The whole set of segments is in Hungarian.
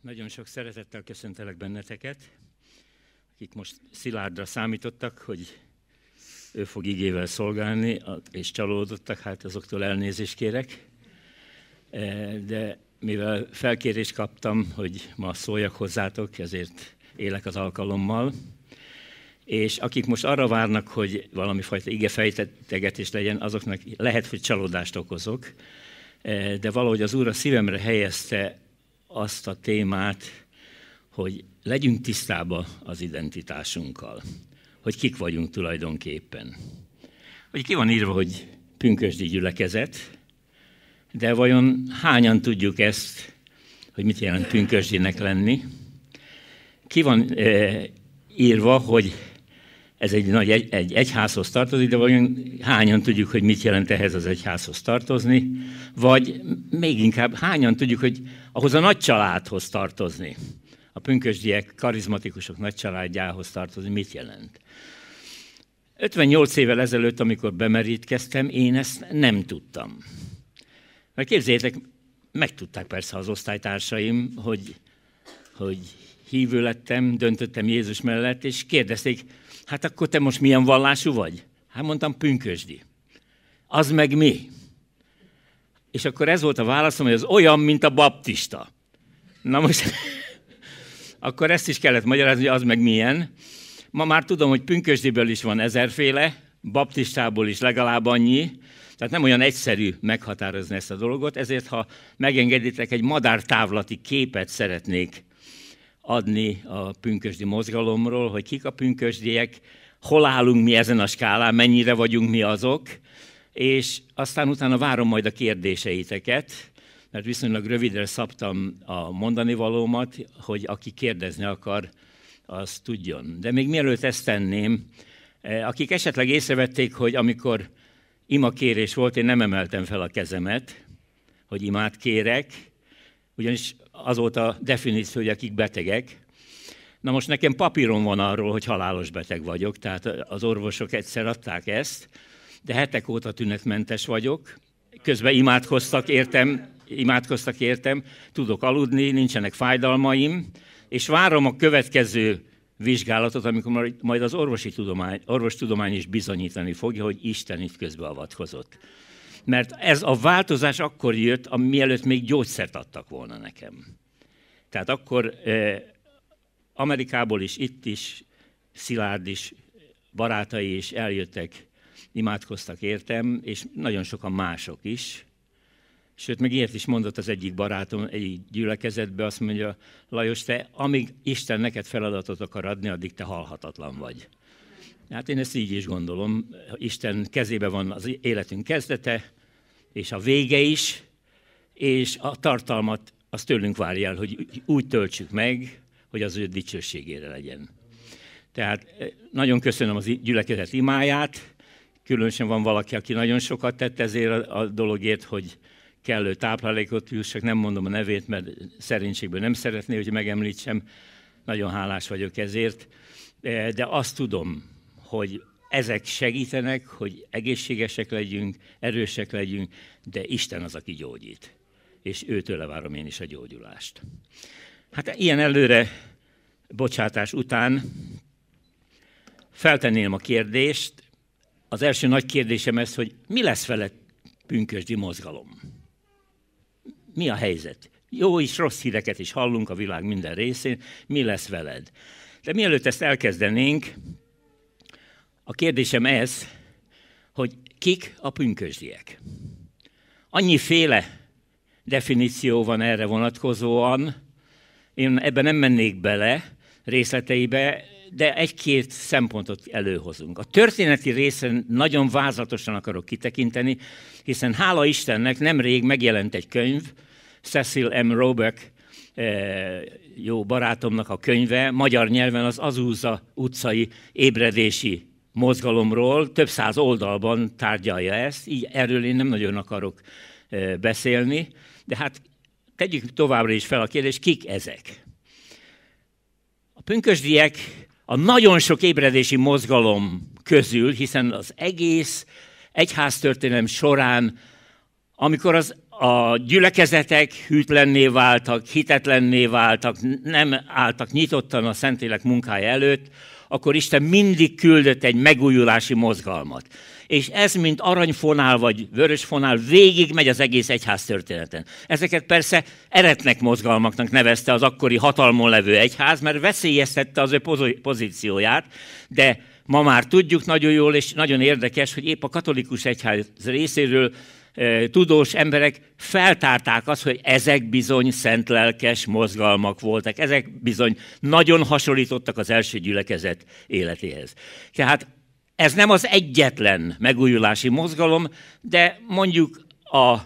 Nagyon sok szeretettel köszöntelek benneteket, akik most Szilárdra számítottak, hogy ő fog igével szolgálni, és csalódottak, hát azoktól elnézést kérek. E, de mivel felkérést kaptam, hogy ma szóljak hozzátok, ezért élek az alkalommal. És akik most arra várnak, hogy valami fajta igefejtegetés legyen, azoknak lehet, hogy csalódást okozok, e, de valahogy az Úr a szívemre helyezte azt a témát, hogy legyünk tisztában az identitásunkkal, hogy kik vagyunk tulajdonképpen. Hogy ki van írva, hogy pünkösdi gyülekezet, de vajon hányan tudjuk ezt, hogy mit jelent pünkösdinek lenni? Ki van e, írva, hogy ez egy nagy egy, egy egyházhoz tartozik, de vajon hányan tudjuk, hogy mit jelent ehhez az egyházhoz tartozni, vagy még inkább hányan tudjuk, hogy ahhoz a nagy családhoz tartozni, a pünkösdiek karizmatikusok nagy családjához tartozni, mit jelent. 58 évvel ezelőtt, amikor bemerítkeztem, én ezt nem tudtam. Mert képzeljétek, megtudták persze az osztálytársaim, hogy, hogy hívő lettem, döntöttem Jézus mellett, és kérdezték, Hát akkor te most milyen vallású vagy? Hát mondtam, pünkösdi. Az meg mi? És akkor ez volt a válaszom, hogy az olyan, mint a baptista. Na most, akkor ezt is kellett magyarázni, hogy az meg milyen. Ma már tudom, hogy pünkösdiből is van ezerféle, baptistából is legalább annyi, tehát nem olyan egyszerű meghatározni ezt a dolgot, ezért ha megengeditek, egy madártávlati képet szeretnék adni a pünkösdi mozgalomról, hogy kik a pünkösdiek, hol állunk mi ezen a skálán, mennyire vagyunk mi azok, és aztán utána várom majd a kérdéseiteket, mert viszonylag rövidre szabtam a mondani valómat, hogy aki kérdezni akar, az tudjon. De még mielőtt ezt tenném, e, akik esetleg észrevették, hogy amikor ima kérés volt, én nem emeltem fel a kezemet, hogy imát kérek, ugyanis azóta definíció, hogy akik betegek. Na most nekem papíron van arról, hogy halálos beteg vagyok, tehát az orvosok egyszer adták ezt, de hetek óta tünetmentes vagyok, közben imádkoztak értem, imádkoztak értem, tudok aludni, nincsenek fájdalmaim, és várom a következő vizsgálatot, amikor majd az orvosi tudomány, orvostudomány is bizonyítani fogja, hogy Isten itt közbeavatkozott. Mert ez a változás akkor jött, mielőtt még gyógyszert adtak volna nekem. Tehát akkor eh, Amerikából is, itt is, Szilárd is, barátai is eljöttek, imádkoztak értem, és nagyon sokan mások is. Sőt, meg ilyet is mondott az egyik barátom egy gyülekezetbe, azt mondja, Lajos, te amíg Isten neked feladatot akar adni, addig te halhatatlan vagy. Hát én ezt így is gondolom, Isten kezébe van az életünk kezdete, és a vége is, és a tartalmat azt tőlünk várja el, hogy úgy töltsük meg, hogy az ő dicsőségére legyen. Tehát eh, nagyon köszönöm az gyülekezet imáját, különösen van valaki, aki nagyon sokat tett ezért a dologért, hogy kellő táplálékot jussak, nem mondom a nevét, mert szerénységből nem szeretné, hogy megemlítsem, nagyon hálás vagyok ezért, eh, de azt tudom, hogy ezek segítenek, hogy egészségesek legyünk, erősek legyünk, de Isten az, aki gyógyít. És őtől várom én is a gyógyulást. Hát ilyen előre bocsátás után feltenném a kérdést. Az első nagy kérdésem ez, hogy mi lesz vele pünkösdi mozgalom? Mi a helyzet? Jó és rossz híreket is hallunk a világ minden részén. Mi lesz veled? De mielőtt ezt elkezdenénk, a kérdésem ez, hogy kik a pünkösdiek? féle definíció van erre vonatkozóan, én ebben nem mennék bele részleteibe, de egy-két szempontot előhozunk. A történeti részen nagyon vázlatosan akarok kitekinteni, hiszen hála Istennek nemrég megjelent egy könyv, Cecil M. Robeck eh, jó barátomnak a könyve, magyar nyelven az Azúza utcai ébredési mozgalomról, több száz oldalban tárgyalja ezt, így erről én nem nagyon akarok beszélni, de hát tegyük továbbra is fel a kérdést, kik ezek? A pünkösdiek a nagyon sok ébredési mozgalom közül, hiszen az egész egyháztörténelem során, amikor az a gyülekezetek hűtlenné váltak, hitetlenné váltak, nem álltak nyitottan a Szentélek munkája előtt, akkor Isten mindig küldött egy megújulási mozgalmat. És ez, mint aranyfonál vagy vörösfonál, végig megy az egész egyház történeten. Ezeket persze eretnek mozgalmaknak nevezte az akkori hatalmon levő egyház, mert veszélyeztette az ő pozícióját, de ma már tudjuk nagyon jól, és nagyon érdekes, hogy épp a katolikus egyház részéről tudós emberek feltárták azt, hogy ezek bizony lelkes mozgalmak voltak, ezek bizony nagyon hasonlítottak az első gyülekezet életéhez. Tehát ez nem az egyetlen megújulási mozgalom, de mondjuk a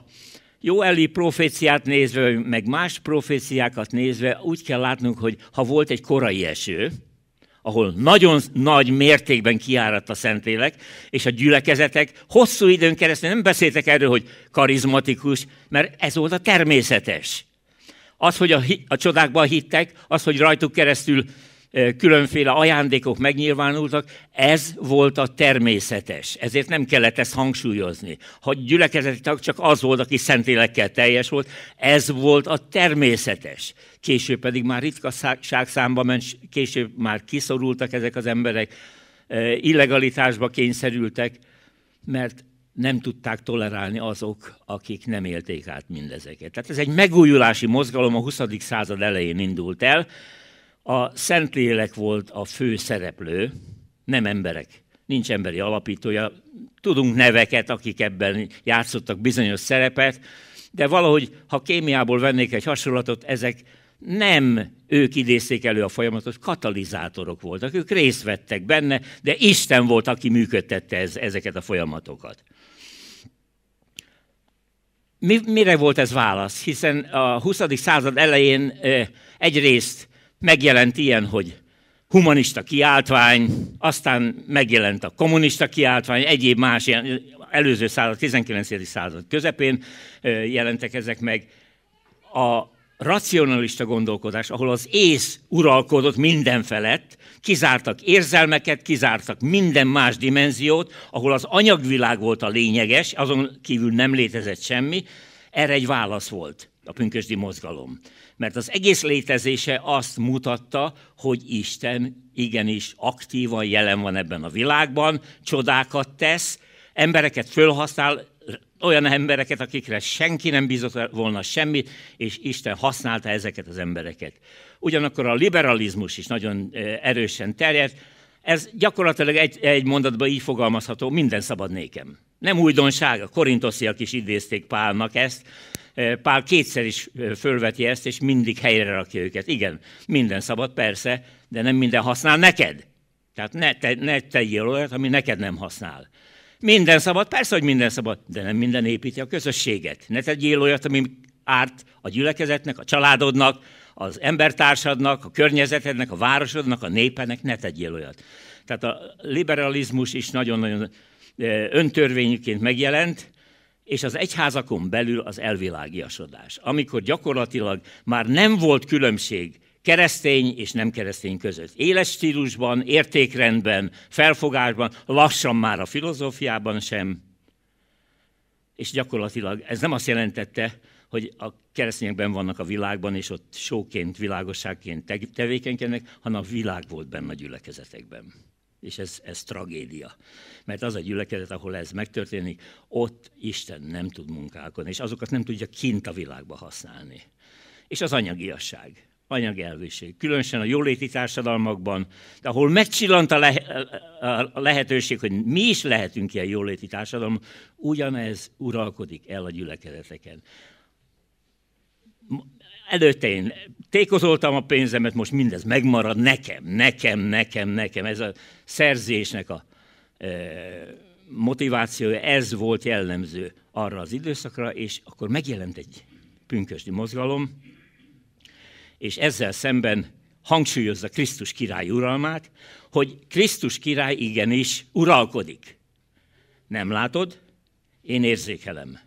elli proféciát nézve, meg más proféciákat nézve úgy kell látnunk, hogy ha volt egy korai eső, ahol nagyon nagy mértékben kiáradt a Szentlélek, és a gyülekezetek hosszú időn keresztül nem beszéltek erről, hogy karizmatikus, mert ez volt a természetes. Az, hogy a, a csodákban hittek, az, hogy rajtuk keresztül különféle ajándékok megnyilvánultak, ez volt a természetes, ezért nem kellett ezt hangsúlyozni. Ha gyülekezeti tag csak az volt, aki szentélekkel teljes volt, ez volt a természetes. Később pedig már ritkaság számba ment, később már kiszorultak ezek az emberek, illegalitásba kényszerültek, mert nem tudták tolerálni azok, akik nem élték át mindezeket. Tehát ez egy megújulási mozgalom a 20. század elején indult el, a Szentlélek volt a fő szereplő, nem emberek. Nincs emberi alapítója. Tudunk neveket, akik ebben játszottak bizonyos szerepet, de valahogy, ha kémiából vennék egy hasonlatot, ezek nem ők idézték elő a folyamatot, katalizátorok voltak, ők részt vettek benne, de Isten volt, aki működtette ez, ezeket a folyamatokat. Mi, mire volt ez válasz? Hiszen a 20. század elején egyrészt megjelent ilyen, hogy humanista kiáltvány, aztán megjelent a kommunista kiáltvány, egyéb más ilyen, előző század, 19. század közepén jelentek ezek meg. A racionalista gondolkodás, ahol az ész uralkodott minden felett, kizártak érzelmeket, kizártak minden más dimenziót, ahol az anyagvilág volt a lényeges, azon kívül nem létezett semmi, erre egy válasz volt a pünkösdi mozgalom mert az egész létezése azt mutatta, hogy Isten igenis aktívan jelen van ebben a világban, csodákat tesz, embereket fölhasznál, olyan embereket, akikre senki nem bízott volna semmit, és Isten használta ezeket az embereket. Ugyanakkor a liberalizmus is nagyon erősen terjedt, ez gyakorlatilag egy, egy mondatban így fogalmazható, minden szabad nékem. Nem újdonság, a korintosziak is idézték Pálnak ezt, Eh, Pál kétszer is eh, fölveti ezt, és mindig helyre rakja őket. Igen, minden szabad, persze, de nem minden használ neked. Tehát ne, te, ne tegyél olyat, ami neked nem használ. Minden szabad, persze, hogy minden szabad, de nem minden építi a közösséget. Ne tegyél olyat, ami árt a gyülekezetnek, a családodnak, az embertársadnak, a környezetednek, a városodnak, a népenek, ne tegyél olyat. Tehát a liberalizmus is nagyon-nagyon eh, öntörvényűként megjelent, és az egyházakon belül az elvilágiasodás, amikor gyakorlatilag már nem volt különbség keresztény és nem keresztény között. Éles stílusban, értékrendben, felfogásban, lassan már a filozófiában sem. És gyakorlatilag ez nem azt jelentette, hogy a keresztényekben vannak a világban, és ott sóként, világosságként tevékenykednek, hanem a világ volt benne a gyülekezetekben és ez, ez tragédia. Mert az a gyülekezet, ahol ez megtörténik, ott Isten nem tud munkálkodni, és azokat nem tudja kint a világba használni. És az anyagiasság, anyagelvűség, különösen a jóléti társadalmakban, de ahol megcsillant a, le- a lehetőség, hogy mi is lehetünk ilyen jóléti társadalom, ugyanez uralkodik el a gyülekezeteken előtte én tékozoltam a pénzemet, most mindez megmarad nekem, nekem, nekem, nekem. Ez a szerzésnek a e, motivációja, ez volt jellemző arra az időszakra, és akkor megjelent egy pünkösdi mozgalom, és ezzel szemben hangsúlyozza Krisztus király uralmát, hogy Krisztus király igenis uralkodik. Nem látod? Én érzékelem.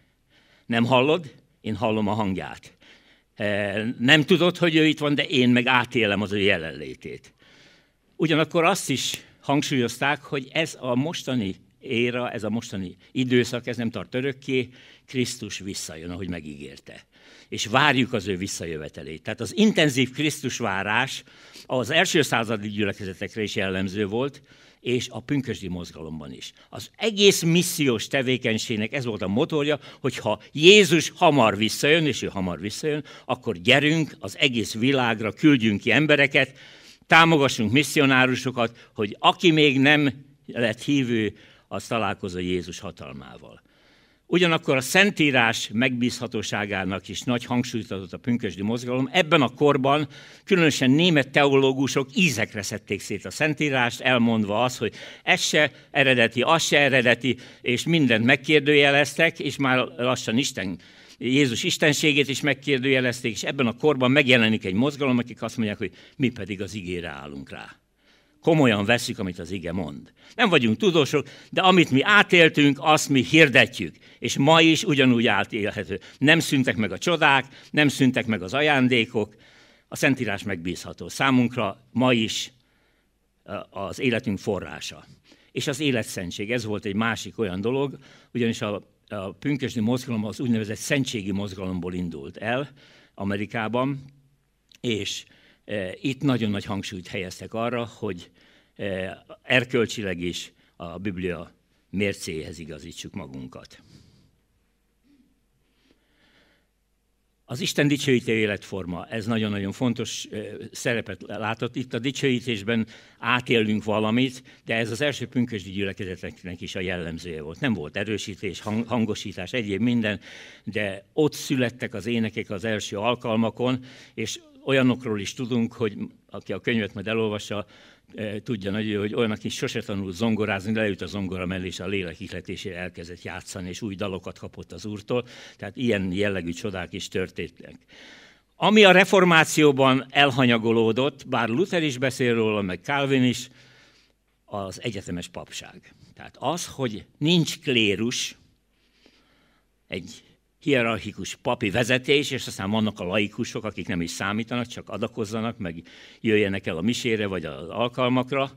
Nem hallod? Én hallom a hangját. Eh, nem tudod, hogy ő itt van, de én meg átélem az ő jelenlétét. Ugyanakkor azt is hangsúlyozták, hogy ez a mostani éra, ez a mostani időszak, ez nem tart örökké, Krisztus visszajön, ahogy megígérte. És várjuk az ő visszajövetelét. Tehát az intenzív Krisztus várás az első századi gyülekezetekre is jellemző volt, és a pünkösdi mozgalomban is. Az egész missziós tevékenységnek ez volt a motorja, hogy ha Jézus hamar visszajön, és ő hamar visszajön, akkor gyerünk az egész világra, küldjünk ki embereket, támogassunk misszionárusokat, hogy aki még nem lett hívő, az találkozó Jézus hatalmával. Ugyanakkor a Szentírás megbízhatóságának is nagy hangsúlyt adott a pünkösdi mozgalom. Ebben a korban különösen német teológusok ízekre szedték szét a Szentírást, elmondva azt, hogy ez se eredeti, az se eredeti, és mindent megkérdőjeleztek, és már lassan Isten Jézus istenségét is megkérdőjelezték, és ebben a korban megjelenik egy mozgalom, akik azt mondják, hogy mi pedig az igére állunk rá komolyan veszük, amit az ige mond. Nem vagyunk tudósok, de amit mi átéltünk, azt mi hirdetjük. És ma is ugyanúgy átélhető. Nem szüntek meg a csodák, nem szüntek meg az ajándékok. A Szentírás megbízható. Számunkra ma is az életünk forrása. És az életszentség, ez volt egy másik olyan dolog, ugyanis a, a pünkösdi mozgalom az úgynevezett szentségi mozgalomból indult el Amerikában, és Eh, itt nagyon nagy hangsúlyt helyeztek arra, hogy eh, erkölcsileg is a Biblia mércéhez igazítsuk magunkat. Az Isten dicsőítő életforma, ez nagyon-nagyon fontos eh, szerepet látott. Itt a dicsőítésben átélünk valamit, de ez az első pünkösdi gyülekezeteknek is a jellemzője volt. Nem volt erősítés, hangosítás, egyéb minden, de ott születtek az énekek az első alkalmakon, és olyanokról is tudunk, hogy aki a könyvet majd elolvassa, e, tudja nagyon, hogy olyan, aki sose tanult zongorázni, leült a zongora mellé, és a lélek ihletésére elkezdett játszani, és új dalokat kapott az úrtól. Tehát ilyen jellegű csodák is történtek. Ami a reformációban elhanyagolódott, bár Luther is beszél róla, meg Calvin is, az egyetemes papság. Tehát az, hogy nincs klérus, egy hierarchikus papi vezetés, és aztán vannak a laikusok, akik nem is számítanak, csak adakozzanak, meg jöjjenek el a misére vagy az alkalmakra,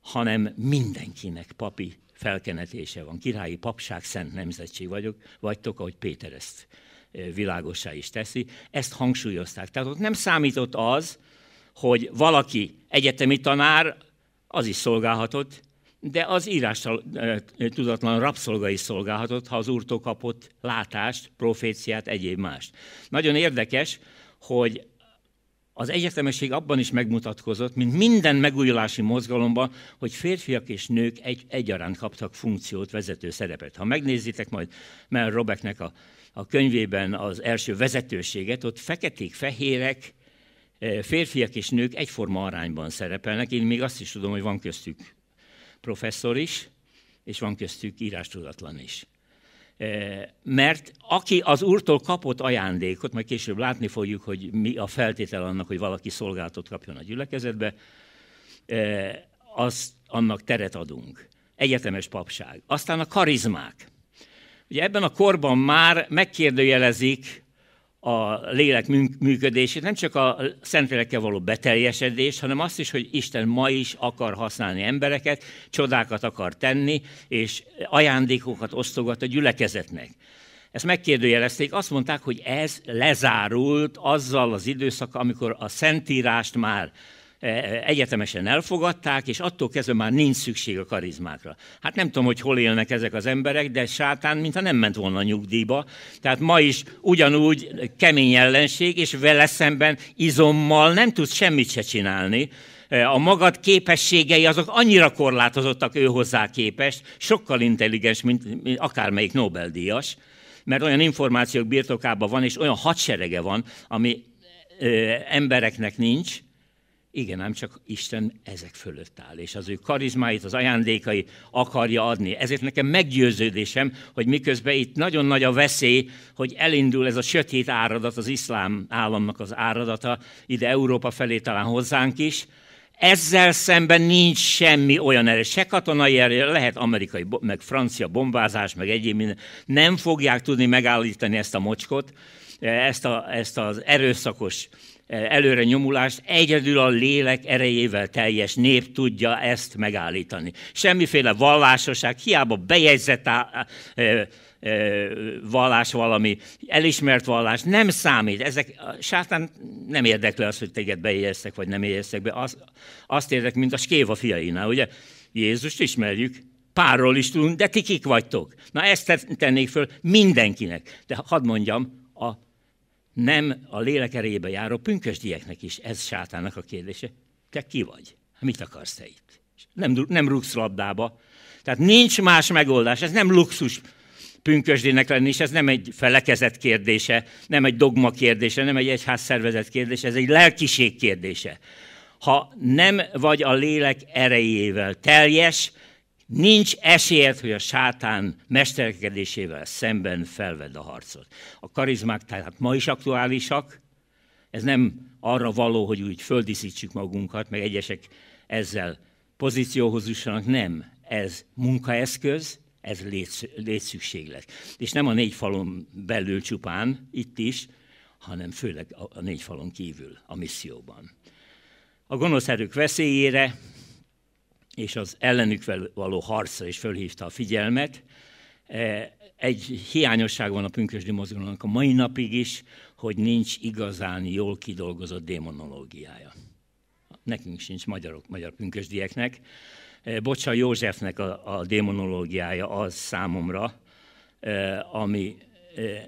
hanem mindenkinek papi felkenetése van. Királyi papság, szent nemzetség vagyok, vagytok, ahogy Péter ezt e, világosá is teszi. Ezt hangsúlyozták. Tehát ott nem számított az, hogy valaki egyetemi tanár, az is szolgálhatott, de az írással tudatlan rabszolga is szolgálhatott, ha az úrtól kapott látást, proféciát, egyéb mást. Nagyon érdekes, hogy az egyetemesség abban is megmutatkozott, mint minden megújulási mozgalomban, hogy férfiak és nők egy, egyaránt kaptak funkciót, vezető szerepet. Ha megnézitek majd Mel Robeknek a, a könyvében az első vezetőséget, ott feketék, fehérek, férfiak és nők egyforma arányban szerepelnek. Én még azt is tudom, hogy van köztük professzor is, és van köztük írástudatlan is. E, mert aki az úrtól kapott ajándékot, majd később látni fogjuk, hogy mi a feltétel annak, hogy valaki szolgálatot kapjon a gyülekezetbe, e, az, annak teret adunk. Egyetemes papság. Aztán a karizmák. Ugye ebben a korban már megkérdőjelezik a lélek működését, nem csak a szentlélekkel való beteljesedést, hanem azt is, hogy Isten ma is akar használni embereket, csodákat akar tenni, és ajándékokat osztogat a gyülekezetnek. Ezt megkérdőjelezték, azt mondták, hogy ez lezárult azzal az időszak, amikor a Szentírást már E, e, egyetemesen elfogadták, és attól kezdve már nincs szükség a karizmákra. Hát nem tudom, hogy hol élnek ezek az emberek, de sátán, mintha nem ment volna nyugdíjba. Tehát ma is ugyanúgy kemény ellenség, és vele szemben izommal nem tudsz semmit se csinálni, e, a magad képességei azok annyira korlátozottak ő hozzá képest, sokkal intelligens, mint, akármelyik Nobel-díjas, mert olyan információk birtokában van, és olyan hadserege van, ami embereknek nincs, igen, nem csak Isten ezek fölött áll, és az ő karizmáit, az ajándékai akarja adni. Ezért nekem meggyőződésem, hogy miközben itt nagyon nagy a veszély, hogy elindul ez a sötét áradat, az iszlám államnak az áradata, ide Európa felé talán hozzánk is, ezzel szemben nincs semmi olyan erő, se katonai erő, lehet amerikai, meg francia bombázás, meg egyéb minden. Nem fogják tudni megállítani ezt a mocskot, e, ezt, a, ezt az erőszakos E, előre nyomulást, egyedül a lélek erejével teljes nép tudja ezt megállítani. Semmiféle vallásoság, hiába bejegyzett e, e, vallás valami, elismert vallás, nem számít. Ezek, a sátán nem érdekli az, hogy téged bejegyeztek, vagy nem jegyeztek be. Az, azt érdekli, mint a skéva fiainál, ugye? Jézust ismerjük, párról is tudunk, de ti kik vagytok? Na ezt tennék föl mindenkinek. De hadd mondjam, nem a lélek erejébe járó pünkösdieknek is ez sátának a kérdése. Te ki vagy? Hát mit akarsz te itt? Nem, nem rúgsz labdába. Tehát nincs más megoldás. Ez nem luxus pünkösdének lenni, és ez nem egy felekezet kérdése, nem egy dogma kérdése, nem egy egyházszervezet kérdése, ez egy lelkiség kérdése. Ha nem vagy a lélek erejével teljes, Nincs esélyed, hogy a sátán mesterkedésével szemben felved a harcot. A karizmák tehát ma is aktuálisak, ez nem arra való, hogy úgy földiszítsük magunkat, meg egyesek ezzel pozícióhoz jussanak, nem. Ez munkaeszköz, ez létszükséglet. És nem a négy falon belül csupán, itt is, hanem főleg a négy falon kívül, a misszióban. A gonosz erők veszélyére és az ellenük való harcra is fölhívta a figyelmet. E, egy hiányosság van a pünkösdi mozgalomnak a mai napig is, hogy nincs igazán jól kidolgozott démonológiája. Nekünk sincs magyarok, magyar pünkösdieknek. E, Bocsa Józsefnek a, a démonológiája az számomra, e, ami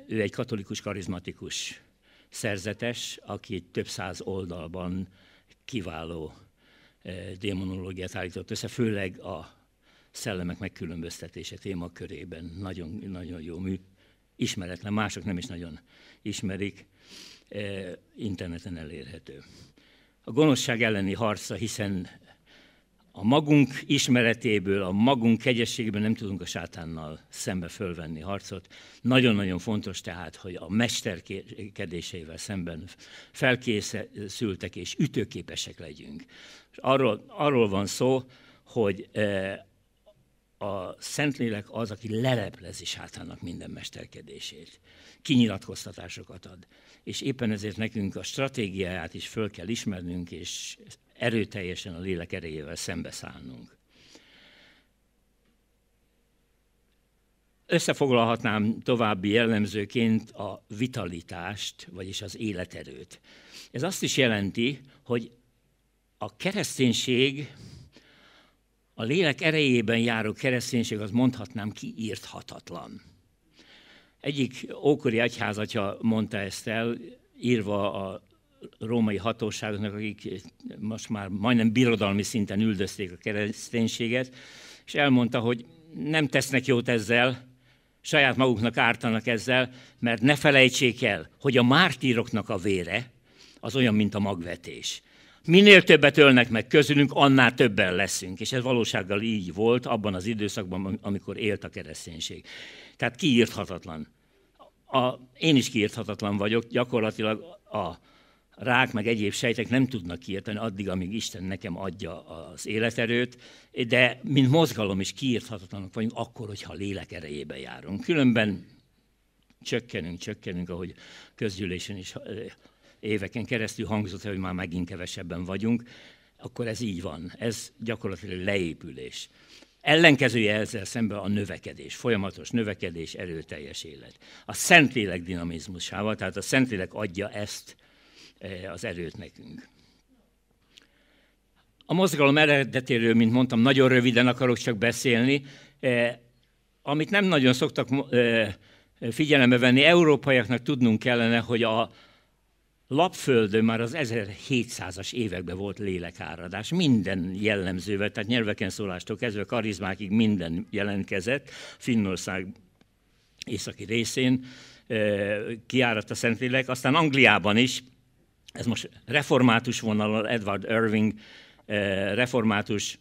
ő egy katolikus karizmatikus szerzetes, aki több száz oldalban kiváló démonológiát állított össze, főleg a szellemek megkülönböztetése témakörében nagyon, nagyon jó mű, ismeretlen, mások nem is nagyon ismerik, interneten elérhető. A gonoszság elleni harca, hiszen a magunk ismeretéből, a magunk kegyességéből nem tudunk a sátánnal szembe fölvenni harcot. Nagyon-nagyon fontos tehát, hogy a mesterkedéseivel szemben felkészültek és ütőképesek legyünk. Arról, arról van szó, hogy e, a Szentlélek az, aki leleplezi sátának minden mesterkedését, kinyilatkoztatásokat ad. És éppen ezért nekünk a stratégiáját is föl kell ismernünk, és erőteljesen a lélek erejével szembeszállnunk. Összefoglalhatnám további jellemzőként a vitalitást, vagyis az életerőt. Ez azt is jelenti, hogy a kereszténység, a lélek erejében járó kereszténység, az mondhatnám kiírthatatlan. Egyik ókori egyházatja mondta ezt el, írva a római hatóságoknak, akik most már majdnem birodalmi szinten üldözték a kereszténységet, és elmondta, hogy nem tesznek jót ezzel, saját maguknak ártanak ezzel, mert ne felejtsék el, hogy a mártíroknak a vére az olyan, mint a magvetés. Minél többet ölnek meg közülünk, annál többen leszünk. És ez valósággal így volt abban az időszakban, amikor élt a kereszténység. Tehát kiírthatatlan. A, én is kiírthatatlan vagyok, gyakorlatilag a rák meg egyéb sejtek nem tudnak kiírtani addig, amíg Isten nekem adja az életerőt, de mint mozgalom is kiírthatatlanok vagyunk akkor, hogyha lélek erejébe járunk. Különben csökkenünk, csökkenünk, ahogy közgyűlésen is éveken keresztül hangzott, hogy már megint kevesebben vagyunk, akkor ez így van. Ez gyakorlatilag leépülés. Ellenkezője ezzel szemben a növekedés, folyamatos növekedés, erőteljes élet. A Szentlélek dinamizmusával, tehát a Szentlélek adja ezt eh, az erőt nekünk. A mozgalom eredetéről, mint mondtam, nagyon röviden akarok csak beszélni. Eh, amit nem nagyon szoktak eh, figyelembe venni, európaiaknak tudnunk kellene, hogy a, Lapföldön már az 1700-as években volt lélekáradás, minden jellemzővel, tehát nyelveken szólástól kezdve karizmákig minden jelentkezett, Finnország északi részén kiáradt a Szentlélek, aztán Angliában is, ez most református vonalon, Edward Irving református,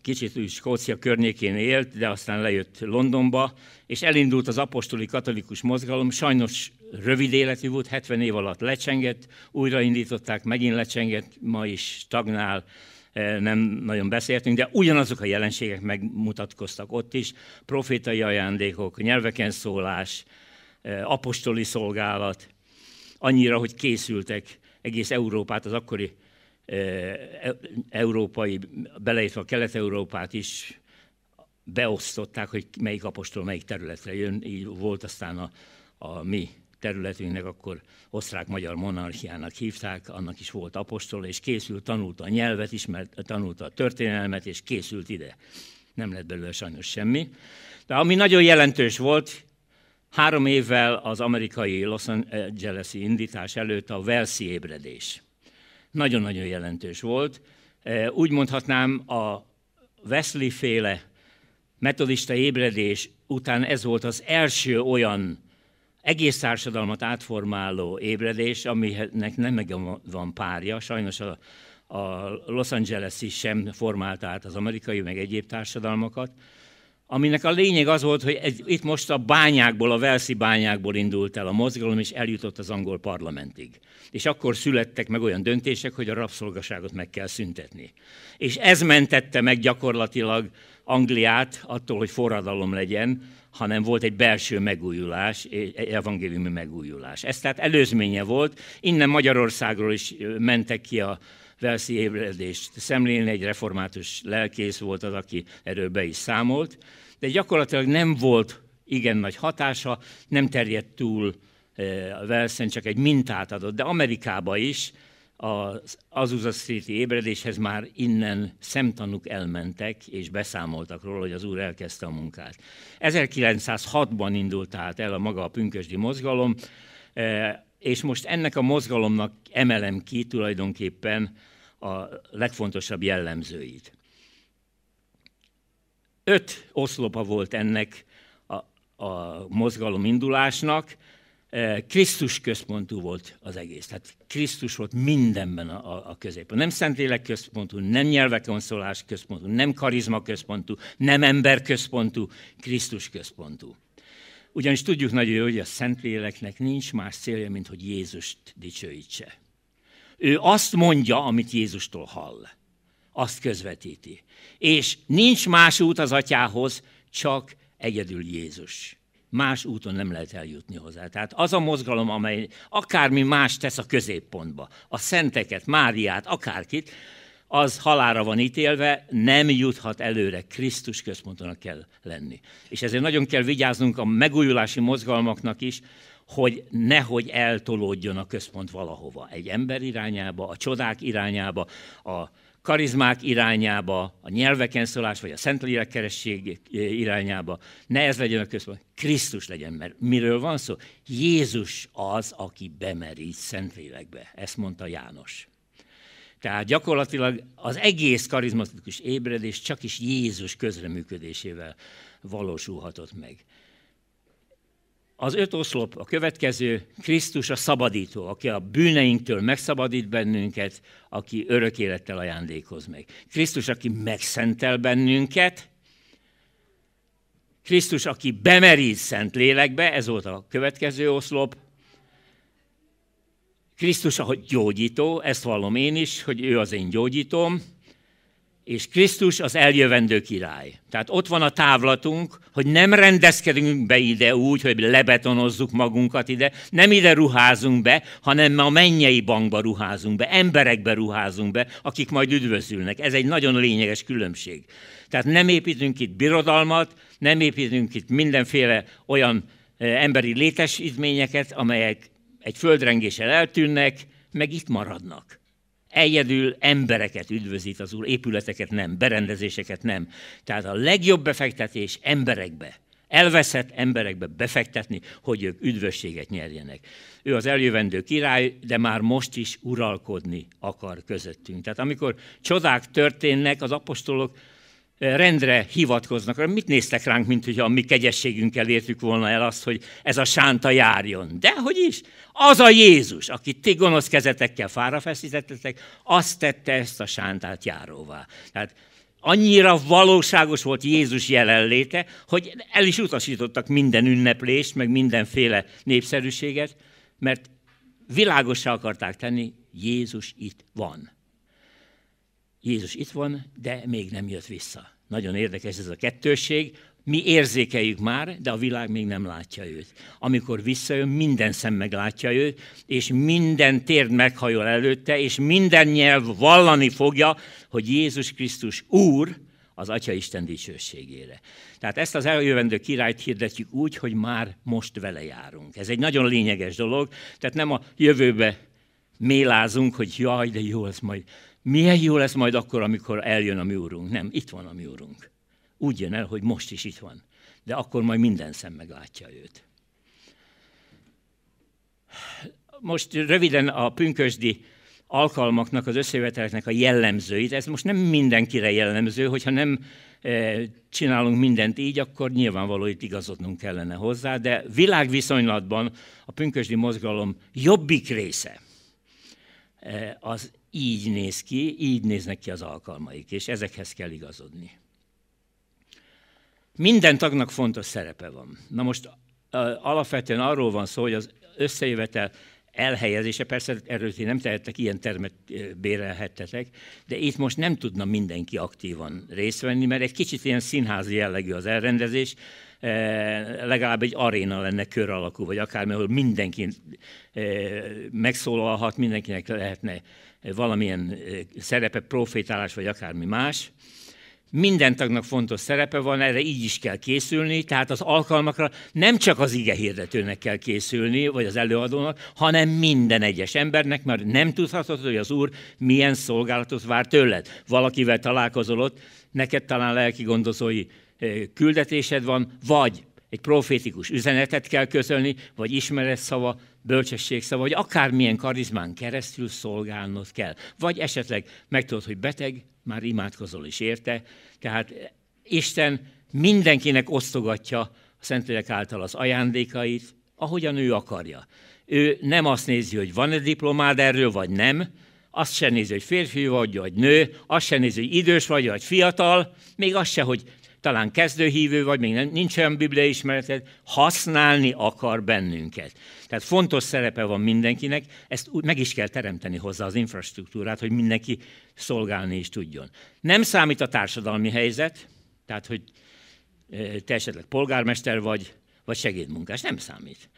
kicsit úgy Skócia környékén élt, de aztán lejött Londonba, és elindult az apostoli katolikus mozgalom, sajnos rövid életű volt, 70 év alatt lecsengett, újraindították, megint lecsengett, ma is stagnál, eh, nem nagyon beszéltünk, de ugyanazok a jelenségek megmutatkoztak ott is. Profétai ajándékok, nyelveken szólás, eh, apostoli szolgálat, annyira, hogy készültek egész Európát, az akkori eh, e, európai, beleértve a kelet-európát is, beosztották, hogy melyik apostol melyik területre jön, így volt aztán a, a mi területünknek akkor osztrák-magyar monarchiának hívták, annak is volt apostol, és készült, tanulta a nyelvet is, mert tanulta a történelmet, és készült ide. Nem lett belőle sajnos semmi. De ami nagyon jelentős volt, három évvel az amerikai Los Angeles-i indítás előtt a Velszi ébredés. Nagyon-nagyon jelentős volt. E, úgy mondhatnám, a Wesley féle metodista ébredés után ez volt az első olyan egész társadalmat átformáló ébredés, aminek nem van párja. Sajnos a, a Los Angeles is sem formált át az amerikai, meg egyéb társadalmakat, aminek a lényeg az volt, hogy egy, itt most a bányákból, a Velszi bányákból indult el a mozgalom, és eljutott az angol parlamentig. És akkor születtek meg olyan döntések, hogy a rabszolgaságot meg kell szüntetni. És ez mentette meg gyakorlatilag Angliát attól, hogy forradalom legyen, hanem volt egy belső megújulás, egy evangéliumi megújulás. Ez tehát előzménye volt, innen Magyarországról is mentek ki a Velszi ébredést szemlélni, egy református lelkész volt az, aki erről be is számolt, de gyakorlatilag nem volt igen nagy hatása, nem terjedt túl a Velszen, csak egy mintát adott, de Amerikába is, az Azusa street ébredéshez már innen szemtanúk elmentek, és beszámoltak róla, hogy az úr elkezdte a munkát. 1906-ban indult tehát el a maga a pünkösdi mozgalom, e, és most ennek a mozgalomnak emelem ki tulajdonképpen a legfontosabb jellemzőit. Öt oszlopa volt ennek a, a mozgalom indulásnak, Eh, Krisztus központú volt az egész. Tehát Krisztus volt mindenben a, a, a középen. Nem szentlélek központú, nem nyelvekonszolás központú, nem karizma központú, nem ember központú, Krisztus központú. Ugyanis tudjuk nagyon jól, hogy a Szentléleknek nincs más célja, mint hogy Jézust dicsőítse. Ő azt mondja, amit Jézustól hall. Azt közvetíti. És nincs más út az atyához, csak egyedül Jézus más úton nem lehet eljutni hozzá. Tehát az a mozgalom, amely akármi más tesz a középpontba, a szenteket, Máriát, akárkit, az halára van ítélve, nem juthat előre, Krisztus központonak kell lenni. És ezért nagyon kell vigyáznunk a megújulási mozgalmaknak is, hogy nehogy eltolódjon a központ valahova, egy ember irányába, a csodák irányába, a, karizmák irányába, a nyelveken szólás, vagy a Szentlélek keresség irányába. Ne ez legyen a központ, Krisztus legyen, mert miről van szó? Jézus az, aki bemerít Szentlélekbe. Ezt mondta János. Tehát gyakorlatilag az egész karizmatikus ébredés csak is Jézus közreműködésével valósulhatott meg. Az öt oszlop a következő, Krisztus a szabadító, aki a bűneinktől megszabadít bennünket, aki örök élettel ajándékoz meg. Krisztus, aki megszentel bennünket, Krisztus, aki bemerít szent lélekbe, ez volt a következő oszlop. Krisztus, ahogy gyógyító, ezt vallom én is, hogy ő az én gyógyítóm és Krisztus az eljövendő király. Tehát ott van a távlatunk, hogy nem rendezkedünk be ide úgy, hogy lebetonozzuk magunkat ide, nem ide ruházunk be, hanem a mennyei bankba ruházunk be, emberekbe ruházunk be, akik majd üdvözülnek. Ez egy nagyon lényeges különbség. Tehát nem építünk itt birodalmat, nem építünk itt mindenféle olyan emberi létesítményeket, amelyek egy földrengéssel eltűnnek, meg itt maradnak egyedül embereket üdvözít az Úr, épületeket nem, berendezéseket nem. Tehát a legjobb befektetés emberekbe, elveszett emberekbe befektetni, hogy ők üdvösséget nyerjenek. Ő az eljövendő király, de már most is uralkodni akar közöttünk. Tehát amikor csodák történnek, az apostolok rendre hivatkoznak. Mit néztek ránk, mint hogy a mi kegyességünkkel értük volna el azt, hogy ez a sánta járjon. De hogy is? Az a Jézus, akit ti gonosz kezetekkel fára feszítettetek, azt tette ezt a sántát járóvá. Tehát annyira valóságos volt Jézus jelenléte, hogy el is utasítottak minden ünneplést, meg mindenféle népszerűséget, mert világossá akarták tenni, Jézus itt van. Jézus itt van, de még nem jött vissza. Nagyon érdekes ez a kettőség. Mi érzékeljük már, de a világ még nem látja őt. Amikor visszajön, minden szem meglátja őt, és minden térd meghajol előtte, és minden nyelv vallani fogja, hogy Jézus Krisztus Úr, az Atya Isten dicsőségére. Tehát ezt az eljövendő királyt hirdetjük úgy, hogy már most vele járunk. Ez egy nagyon lényeges dolog, tehát nem a jövőbe mélázunk, hogy jaj, de jó, ez majd milyen jó lesz majd akkor, amikor eljön a mi úrunk. Nem, itt van a mi úrunk. Úgy jön el, hogy most is itt van. De akkor majd minden szem meglátja őt. Most röviden a pünkösdi alkalmaknak, az összejöveteleknek a jellemzőit. Ez most nem mindenkire jellemző, hogyha nem eh, csinálunk mindent így, akkor nyilvánvaló, itt igazodnunk kellene hozzá, de világviszonylatban a pünkösdi mozgalom jobbik része eh, az így néz ki, így néznek ki az alkalmaik, és ezekhez kell igazodni. Minden tagnak fontos szerepe van. Na most alapvetően arról van szó, hogy az összejövetel elhelyezése, persze erről ti nem tehettek, ilyen termet bérelhettetek, de itt most nem tudna mindenki aktívan részt venni, mert egy kicsit ilyen színházi jellegű az elrendezés, legalább egy aréna lenne kör alakú, vagy akármi, ahol mindenki megszólalhat, mindenkinek lehetne valamilyen szerepe, profétálás vagy akármi más. Minden tagnak fontos szerepe van, erre így is kell készülni, tehát az alkalmakra nem csak az ige hirdetőnek kell készülni, vagy az előadónak, hanem minden egyes embernek, mert nem tudhatod, hogy az Úr milyen szolgálatot vár tőled. Valakivel találkozol ott, neked talán lelki gondozói küldetésed van, vagy egy profétikus üzenetet kell közölni, vagy ismeret szava, bölcsesség szava, vagy akármilyen karizmán keresztül szolgálnod kell. Vagy esetleg megtudod, hogy beteg, már imádkozol is érte. Tehát Isten mindenkinek osztogatja a Szentlélek által az ajándékait, ahogyan ő akarja. Ő nem azt nézi, hogy van-e diplomád erről, vagy nem, azt se nézi, hogy férfi vagy, vagy nő, azt se nézi, hogy idős vagy, vagy fiatal, még azt se, hogy talán kezdőhívő vagy, még nem, nincs olyan biblia ismereted, használni akar bennünket. Tehát fontos szerepe van mindenkinek, ezt úgy meg is kell teremteni hozzá az infrastruktúrát, hogy mindenki szolgálni is tudjon. Nem számít a társadalmi helyzet, tehát hogy te esetleg polgármester vagy, vagy segédmunkás, nem számít.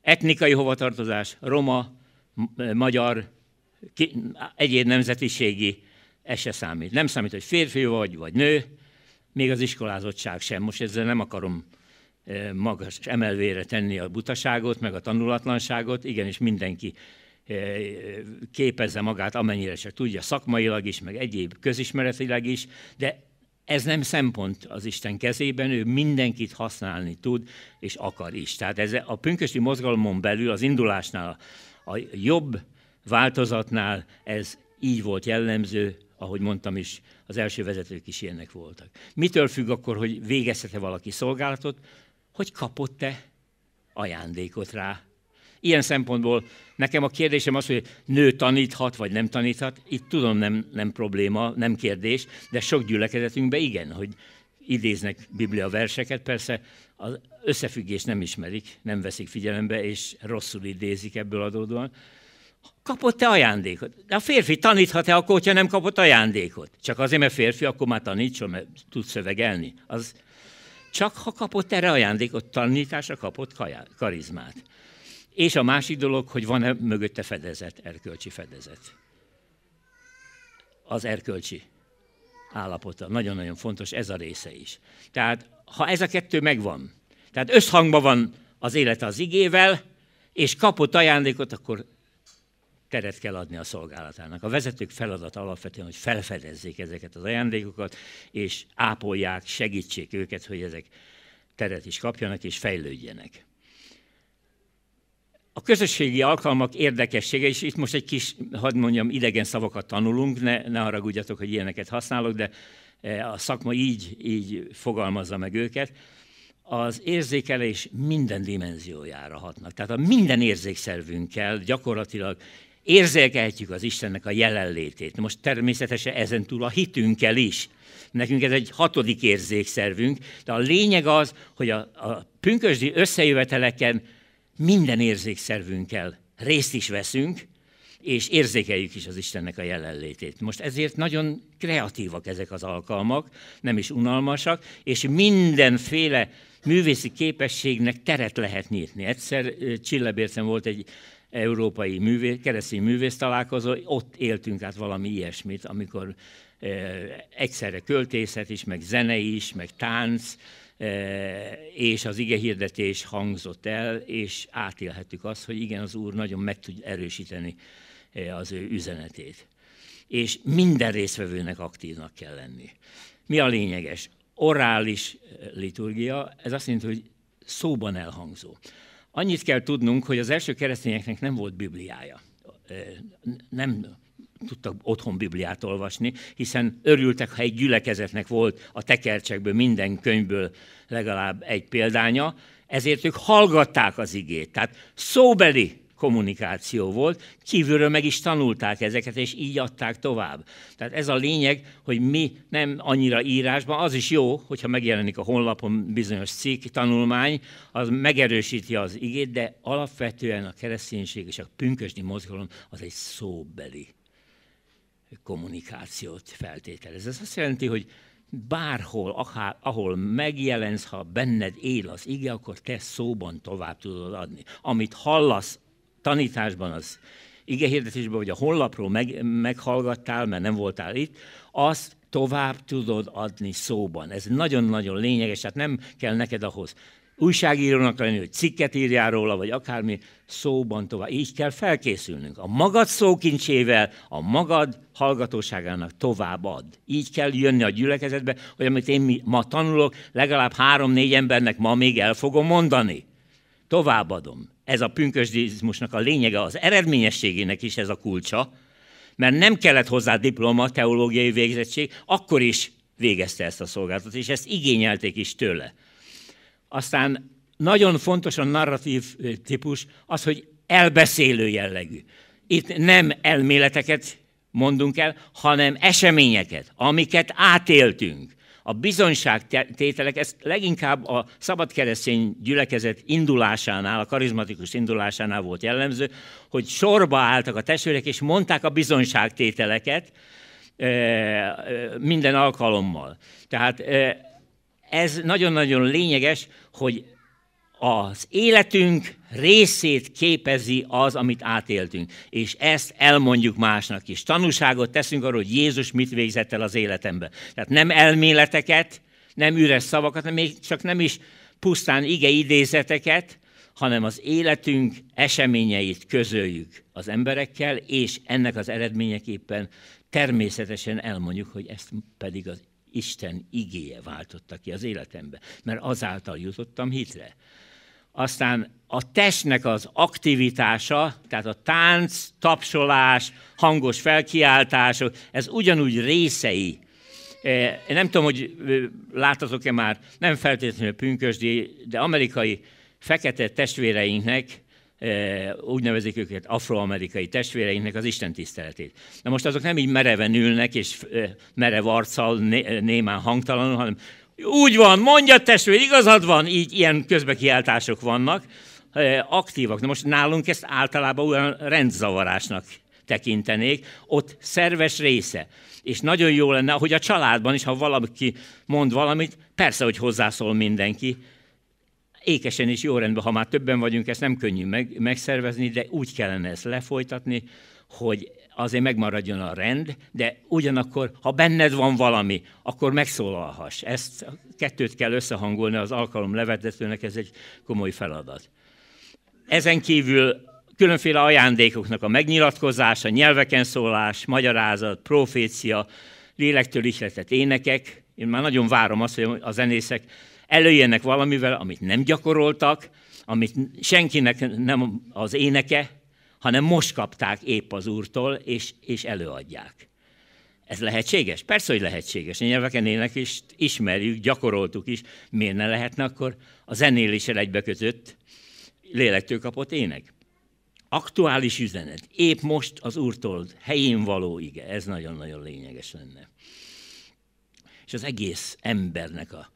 Etnikai hovatartozás, roma, magyar, egyéb nemzetiségi, ez se számít. Nem számít, hogy férfi vagy, vagy nő, még az iskolázottság sem. Most ezzel nem akarom eh, magas emelvére tenni a butaságot, meg a tanulatlanságot, igenis mindenki eh, képezze magát, amennyire csak tudja, szakmailag is, meg egyéb közismeretileg is, de ez nem szempont az Isten kezében, ő mindenkit használni tud, és akar is. Tehát ez a pünkösdi mozgalmon belül, az indulásnál, a jobb változatnál ez így volt jellemző ahogy mondtam is, az első vezetők is ilyenek voltak. Mitől függ akkor, hogy végezhet-e valaki szolgálatot? Hogy kapott-e ajándékot rá? Ilyen szempontból nekem a kérdésem az, hogy nő taníthat, vagy nem taníthat. Itt tudom, nem, nem probléma, nem kérdés, de sok gyülekezetünkben igen, hogy idéznek biblia verseket, persze az összefüggés nem ismerik, nem veszik figyelembe, és rosszul idézik ebből adódóan, kapott-e ajándékot? De a férfi taníthat-e akkor, hogyha nem kapott ajándékot? Csak azért, mert férfi, akkor már tanítson, mert tud szövegelni. Az csak ha kapott erre ajándékot, tanításra kapott karizmát. És a másik dolog, hogy van-e mögötte fedezet, erkölcsi fedezet. Az erkölcsi állapota. Nagyon-nagyon fontos ez a része is. Tehát ha ez a kettő megvan, tehát összhangban van az élet az igével, és kapott ajándékot, akkor teret kell adni a szolgálatának. A vezetők feladata alapvetően, hogy felfedezzék ezeket az ajándékokat, és ápolják, segítsék őket, hogy ezek teret is kapjanak és fejlődjenek. A közösségi alkalmak érdekessége, és itt most egy kis, hadd mondjam, idegen szavakat tanulunk, ne, ne haragudjatok, hogy ilyeneket használok, de e, a szakma így, így fogalmazza meg őket, az érzékelés minden dimenziójára hatnak. Tehát a minden érzékszervünkkel gyakorlatilag érzékelhetjük az Istennek a jelenlétét. Most természetesen ezen túl a hitünkkel is. Nekünk ez egy hatodik érzékszervünk, de a lényeg az, hogy a, a pünkösdi összejöveteleken minden érzékszervünkkel részt is veszünk, és érzékeljük is az Istennek a jelenlétét. Most ezért nagyon kreatívak ezek az alkalmak, nem is unalmasak, és mindenféle művészi képességnek teret lehet nyitni. Egyszer Csillebércen volt egy európai művé, keresztény művész találkozó, ott éltünk át valami ilyesmit, amikor eh, egyszerre költészet is, meg zene is, meg tánc, eh, és az ige hirdetés hangzott el, és átélhettük azt, hogy igen, az Úr nagyon meg tud erősíteni eh, az ő üzenetét. És minden részvevőnek aktívnak kell lenni. Mi a lényeges? Orális liturgia, ez azt jelenti, hogy szóban elhangzó. Annyit kell tudnunk, hogy az első keresztényeknek nem volt Bibliája. Nem tudtak otthon Bibliát olvasni, hiszen örültek, ha egy gyülekezetnek volt a tekercsekből, minden könyvből legalább egy példánya, ezért ők hallgatták az igét. Tehát szóbeli kommunikáció volt. Kívülről meg is tanulták ezeket, és így adták tovább. Tehát ez a lényeg, hogy mi nem annyira írásban, az is jó, hogyha megjelenik a honlapon bizonyos cikk, tanulmány, az megerősíti az igét, de alapvetően a kereszténység és a pünkösdi mozgalom az egy szóbeli kommunikációt feltételez. Ez azt jelenti, hogy bárhol, akár, ahol megjelensz, ha benned él az ige, akkor te szóban tovább tudod adni. Amit hallasz tanításban, az igehirdetésben, vagy a honlapról meg, meghallgattál, mert nem voltál itt, azt tovább tudod adni szóban. Ez nagyon-nagyon lényeges, tehát nem kell neked ahhoz újságírónak lenni, hogy cikket írjál róla, vagy akármi, szóban tovább. Így kell felkészülnünk. A magad szókincsével, a magad hallgatóságának továbbad. Így kell jönni a gyülekezetbe, hogy amit én ma tanulok, legalább három-négy embernek ma még el fogom mondani. Továbbadom ez a pünkösdizmusnak a lényege, az eredményességének is ez a kulcsa, mert nem kellett hozzá diploma, teológiai végzettség, akkor is végezte ezt a szolgáltatot, és ezt igényelték is tőle. Aztán nagyon fontos a narratív típus az, hogy elbeszélő jellegű. Itt nem elméleteket mondunk el, hanem eseményeket, amiket átéltünk a bizonyságtételek, ez leginkább a szabad keresztény gyülekezet indulásánál, a karizmatikus indulásánál volt jellemző, hogy sorba álltak a testvérek, és mondták a bizonyságtételeket minden alkalommal. Tehát ez nagyon-nagyon lényeges, hogy az életünk részét képezi az, amit átéltünk. És ezt elmondjuk másnak is. Tanúságot teszünk arról, hogy Jézus mit végzett el az életembe. Tehát nem elméleteket, nem üres szavakat, nem még csak nem is pusztán ige idézeteket, hanem az életünk eseményeit közöljük az emberekkel, és ennek az eredményeképpen természetesen elmondjuk, hogy ezt pedig az Isten igéje váltotta ki az életembe, mert azáltal jutottam hitre aztán a testnek az aktivitása, tehát a tánc, tapsolás, hangos felkiáltások, ez ugyanúgy részei. E, én nem tudom, hogy láttatok-e már, nem feltétlenül pünkösdi, de amerikai fekete testvéreinknek, e, úgy nevezik őket afroamerikai testvéreinknek az Isten tiszteletét. Na most azok nem így mereven ülnek, és merev arccal, némán hangtalanul, hanem úgy van, mondja testvér, igazad van, így ilyen közbekiáltások vannak, aktívak. Na most nálunk ezt általában olyan rendzavarásnak tekintenék, ott szerves része. És nagyon jó lenne, hogy a családban is, ha valaki mond valamit, persze, hogy hozzászól mindenki, ékesen is jó rendben, ha már többen vagyunk, ezt nem könnyű meg, megszervezni, de úgy kellene ezt lefolytatni, hogy azért megmaradjon a rend, de ugyanakkor, ha benned van valami, akkor megszólalhass. Ezt a kettőt kell összehangolni, az alkalom levetetőnek ez egy komoly feladat. Ezen kívül különféle ajándékoknak a megnyilatkozása, nyelveken szólás, magyarázat, profécia, lélektől ihletett énekek. Én már nagyon várom azt, hogy a zenészek előjönnek valamivel, amit nem gyakoroltak, amit senkinek nem az éneke, hanem most kapták épp az úrtól, és, és előadják. Ez lehetséges? Persze, hogy lehetséges. A nyelveken ének is ismerjük, gyakoroltuk is. Miért ne lehetne akkor a zenéléssel egybekötött lélektől kapott ének? Aktuális üzenet. Épp most az úrtól helyén való ige. Ez nagyon-nagyon lényeges lenne. És az egész embernek a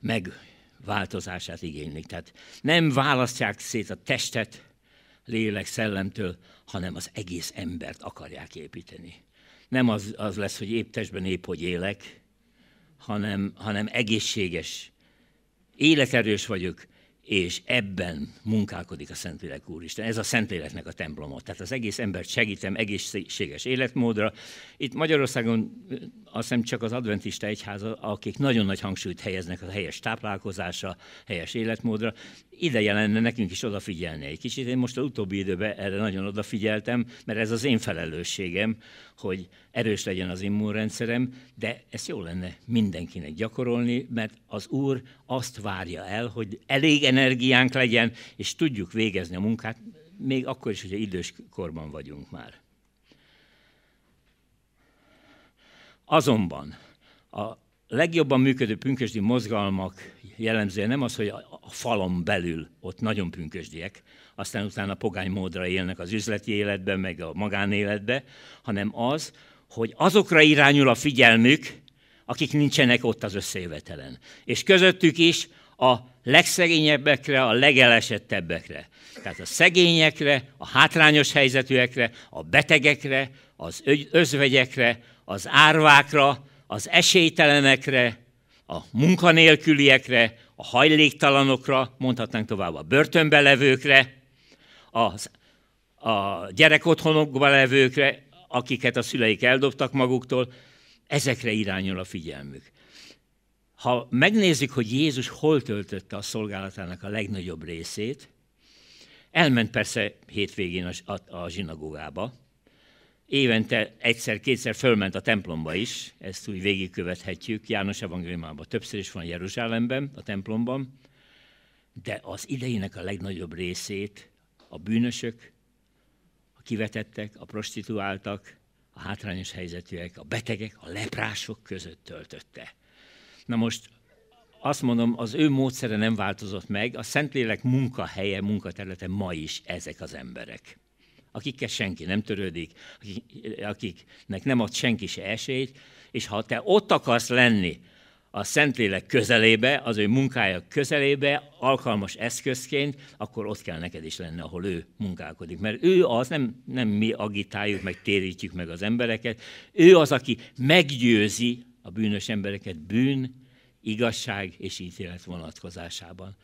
megváltozását igénylik. Tehát nem választják szét a testet lélek, szellemtől, hanem az egész embert akarják építeni. Nem az, az lesz, hogy épp testben épp, hogy élek, hanem, hanem egészséges, életerős vagyok, és ebben munkálkodik a Szentlélek Úristen. Ez a Szentléleknek a templomot, Tehát az egész embert segítem egészséges életmódra. Itt Magyarországon azt hiszem csak az adventista egyháza, akik nagyon nagy hangsúlyt helyeznek a helyes táplálkozásra, helyes életmódra ideje lenne nekünk is odafigyelni egy kicsit. Én most az utóbbi időben erre nagyon odafigyeltem, mert ez az én felelősségem, hogy erős legyen az immunrendszerem, de ezt jó lenne mindenkinek gyakorolni, mert az Úr azt várja el, hogy elég energiánk legyen, és tudjuk végezni a munkát, még akkor is, hogyha idős korban vagyunk már. Azonban a legjobban működő pünkösdi mozgalmak jellemzően nem az, hogy a falon belül ott nagyon pünkösdiek, aztán utána pogány módra élnek az üzleti életben, meg a magánéletben, hanem az, hogy azokra irányul a figyelmük, akik nincsenek ott az összejövetelen. És közöttük is a legszegényebbekre, a legelesettebbekre. Tehát a szegényekre, a hátrányos helyzetűekre, a betegekre, az özvegyekre, az árvákra, az esélytelenekre, a munkanélküliekre, a hajléktalanokra, mondhatnánk tovább a börtönbe levőkre, az, a gyerekotthonokba levőkre, akiket a szüleik eldobtak maguktól, ezekre irányul a figyelmük. Ha megnézzük, hogy Jézus hol töltötte a szolgálatának a legnagyobb részét, elment persze hétvégén a, a, a zsinagógába, évente egyszer-kétszer fölment a templomba is, ezt úgy végigkövethetjük, János evangéliumában többször is van Jeruzsálemben, a templomban, de az idejének a legnagyobb részét a bűnösök, a kivetettek, a prostituáltak, a hátrányos helyzetűek, a betegek, a leprások között töltötte. Na most azt mondom, az ő módszere nem változott meg, a Szentlélek munkahelye, munkaterülete ma is ezek az emberek akikkel senki nem törődik, akiknek nem ad senki se esélyt, és ha te ott akarsz lenni a Szentlélek közelébe, az ő munkája közelébe, alkalmas eszközként, akkor ott kell neked is lenni, ahol ő munkálkodik. Mert ő az, nem, nem mi agitáljuk, meg térítjük meg az embereket, ő az, aki meggyőzi a bűnös embereket bűn, igazság és ítélet vonatkozásában.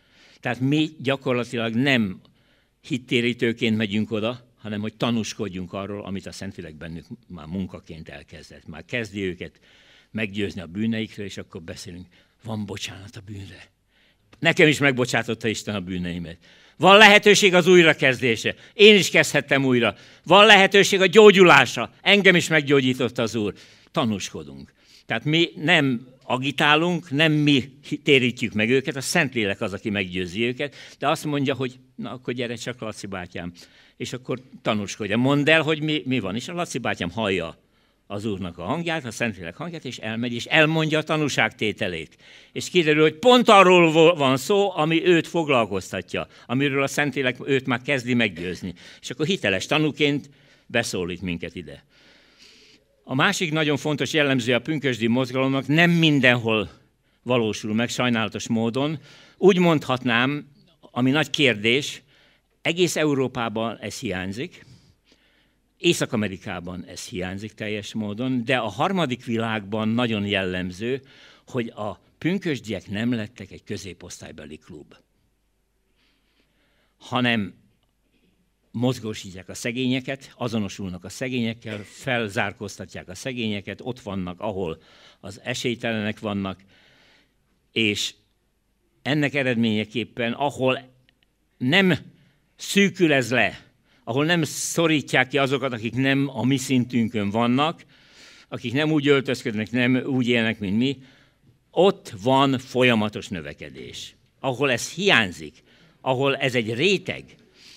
Tehát mi gyakorlatilag nem hittérítőként megyünk oda, hanem hogy tanúskodjunk arról, amit a Szentlélek bennük már munkaként elkezdett. Már kezdi őket meggyőzni a bűneikről, és akkor beszélünk, van bocsánat a bűnre. Nekem is megbocsátotta Isten a bűneimet. Van lehetőség az újrakezdése. Én is kezdhettem újra. Van lehetőség a gyógyulása. Engem is meggyógyított az Úr. Tanúskodunk. Tehát mi nem agitálunk, nem mi térítjük meg őket, a Szentlélek az, aki meggyőzi őket, de azt mondja, hogy na akkor gyere csak, Laci bátyám, és akkor tanúskodja. Mondd el, hogy mi, mi van. És a Laci bátyám hallja az úrnak a hangját, a Szentlélek hangját, és elmegy, és elmondja a tanúságtételét. És kiderül, hogy pont arról van szó, ami őt foglalkoztatja, amiről a Szentlélek őt már kezdi meggyőzni. És akkor hiteles tanúként beszólít minket ide. A másik nagyon fontos jellemző a pünkösdi mozgalomnak nem mindenhol valósul meg sajnálatos módon. Úgy mondhatnám, ami nagy kérdés, egész Európában ez hiányzik, Észak-Amerikában ez hiányzik teljes módon, de a harmadik világban nagyon jellemző, hogy a pünkösdiek nem lettek egy középosztálybeli klub, hanem mozgósítják a szegényeket, azonosulnak a szegényekkel, felzárkóztatják a szegényeket, ott vannak, ahol az esélytelenek vannak, és ennek eredményeképpen, ahol nem szűkül ez le, ahol nem szorítják ki azokat, akik nem a mi szintünkön vannak, akik nem úgy öltözködnek, nem úgy élnek, mint mi, ott van folyamatos növekedés. Ahol ez hiányzik, ahol ez egy réteg,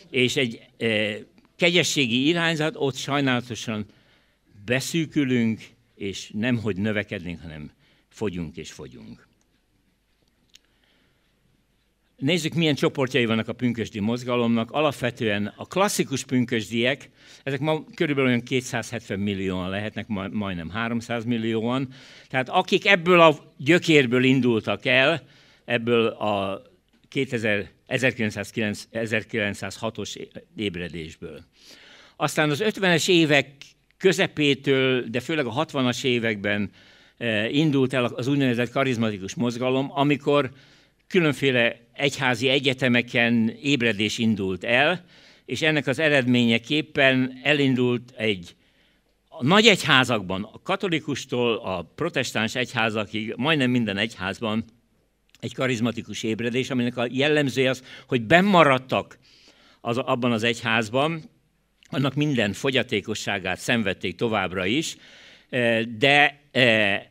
és egy e, kegyességi irányzat, ott sajnálatosan beszűkülünk, és nem hogy növekednénk, hanem fogyunk és fogyunk. Nézzük, milyen csoportjai vannak a pünkösdi mozgalomnak. Alapvetően a klasszikus pünkösdiek, ezek ma körülbelül olyan 270 millióan lehetnek, majdnem 300 millióan. Tehát akik ebből a gyökérből indultak el, ebből a 1906-os ébredésből. Aztán az 50-es évek közepétől, de főleg a 60-as években eh, indult el az úgynevezett karizmatikus mozgalom, amikor különféle egyházi egyetemeken ébredés indult el, és ennek az eredményeképpen elindult egy a nagy egyházakban, a katolikustól a protestáns egyházakig, majdnem minden egyházban egy karizmatikus ébredés, aminek a jellemzője az, hogy bemaradtak az, abban az egyházban, annak minden fogyatékosságát szenvedték továbbra is, eh, de eh,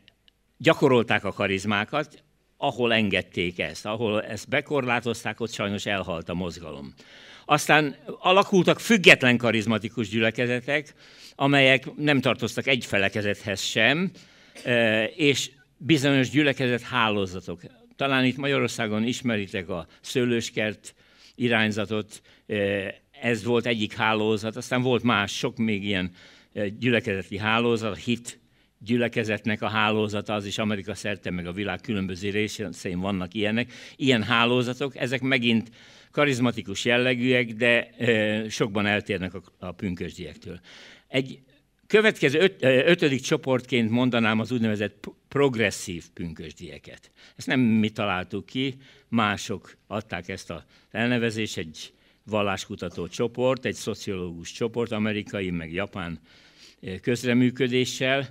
gyakorolták a karizmákat, ahol engedték ezt, ahol ezt bekorlátozták, ott sajnos elhalt a mozgalom. Aztán alakultak független karizmatikus gyülekezetek, amelyek nem tartoztak egy felekezethez sem, és bizonyos gyülekezet hálózatok. Talán itt Magyarországon ismeritek a szőlőskert irányzatot, ez volt egyik hálózat, aztán volt más, sok még ilyen gyülekezeti hálózat, a HIT gyülekezetnek a hálózata, az is Amerika szerte, meg a világ különböző részén vannak ilyenek. Ilyen hálózatok, ezek megint karizmatikus jellegűek, de sokban eltérnek a, a pünkösdiektől. Egy következő öt, ötödik csoportként mondanám az úgynevezett progresszív pünkösdieket. Ezt nem mi találtuk ki, mások adták ezt a elnevezést, egy valláskutató csoport, egy szociológus csoport, amerikai, meg japán közreműködéssel,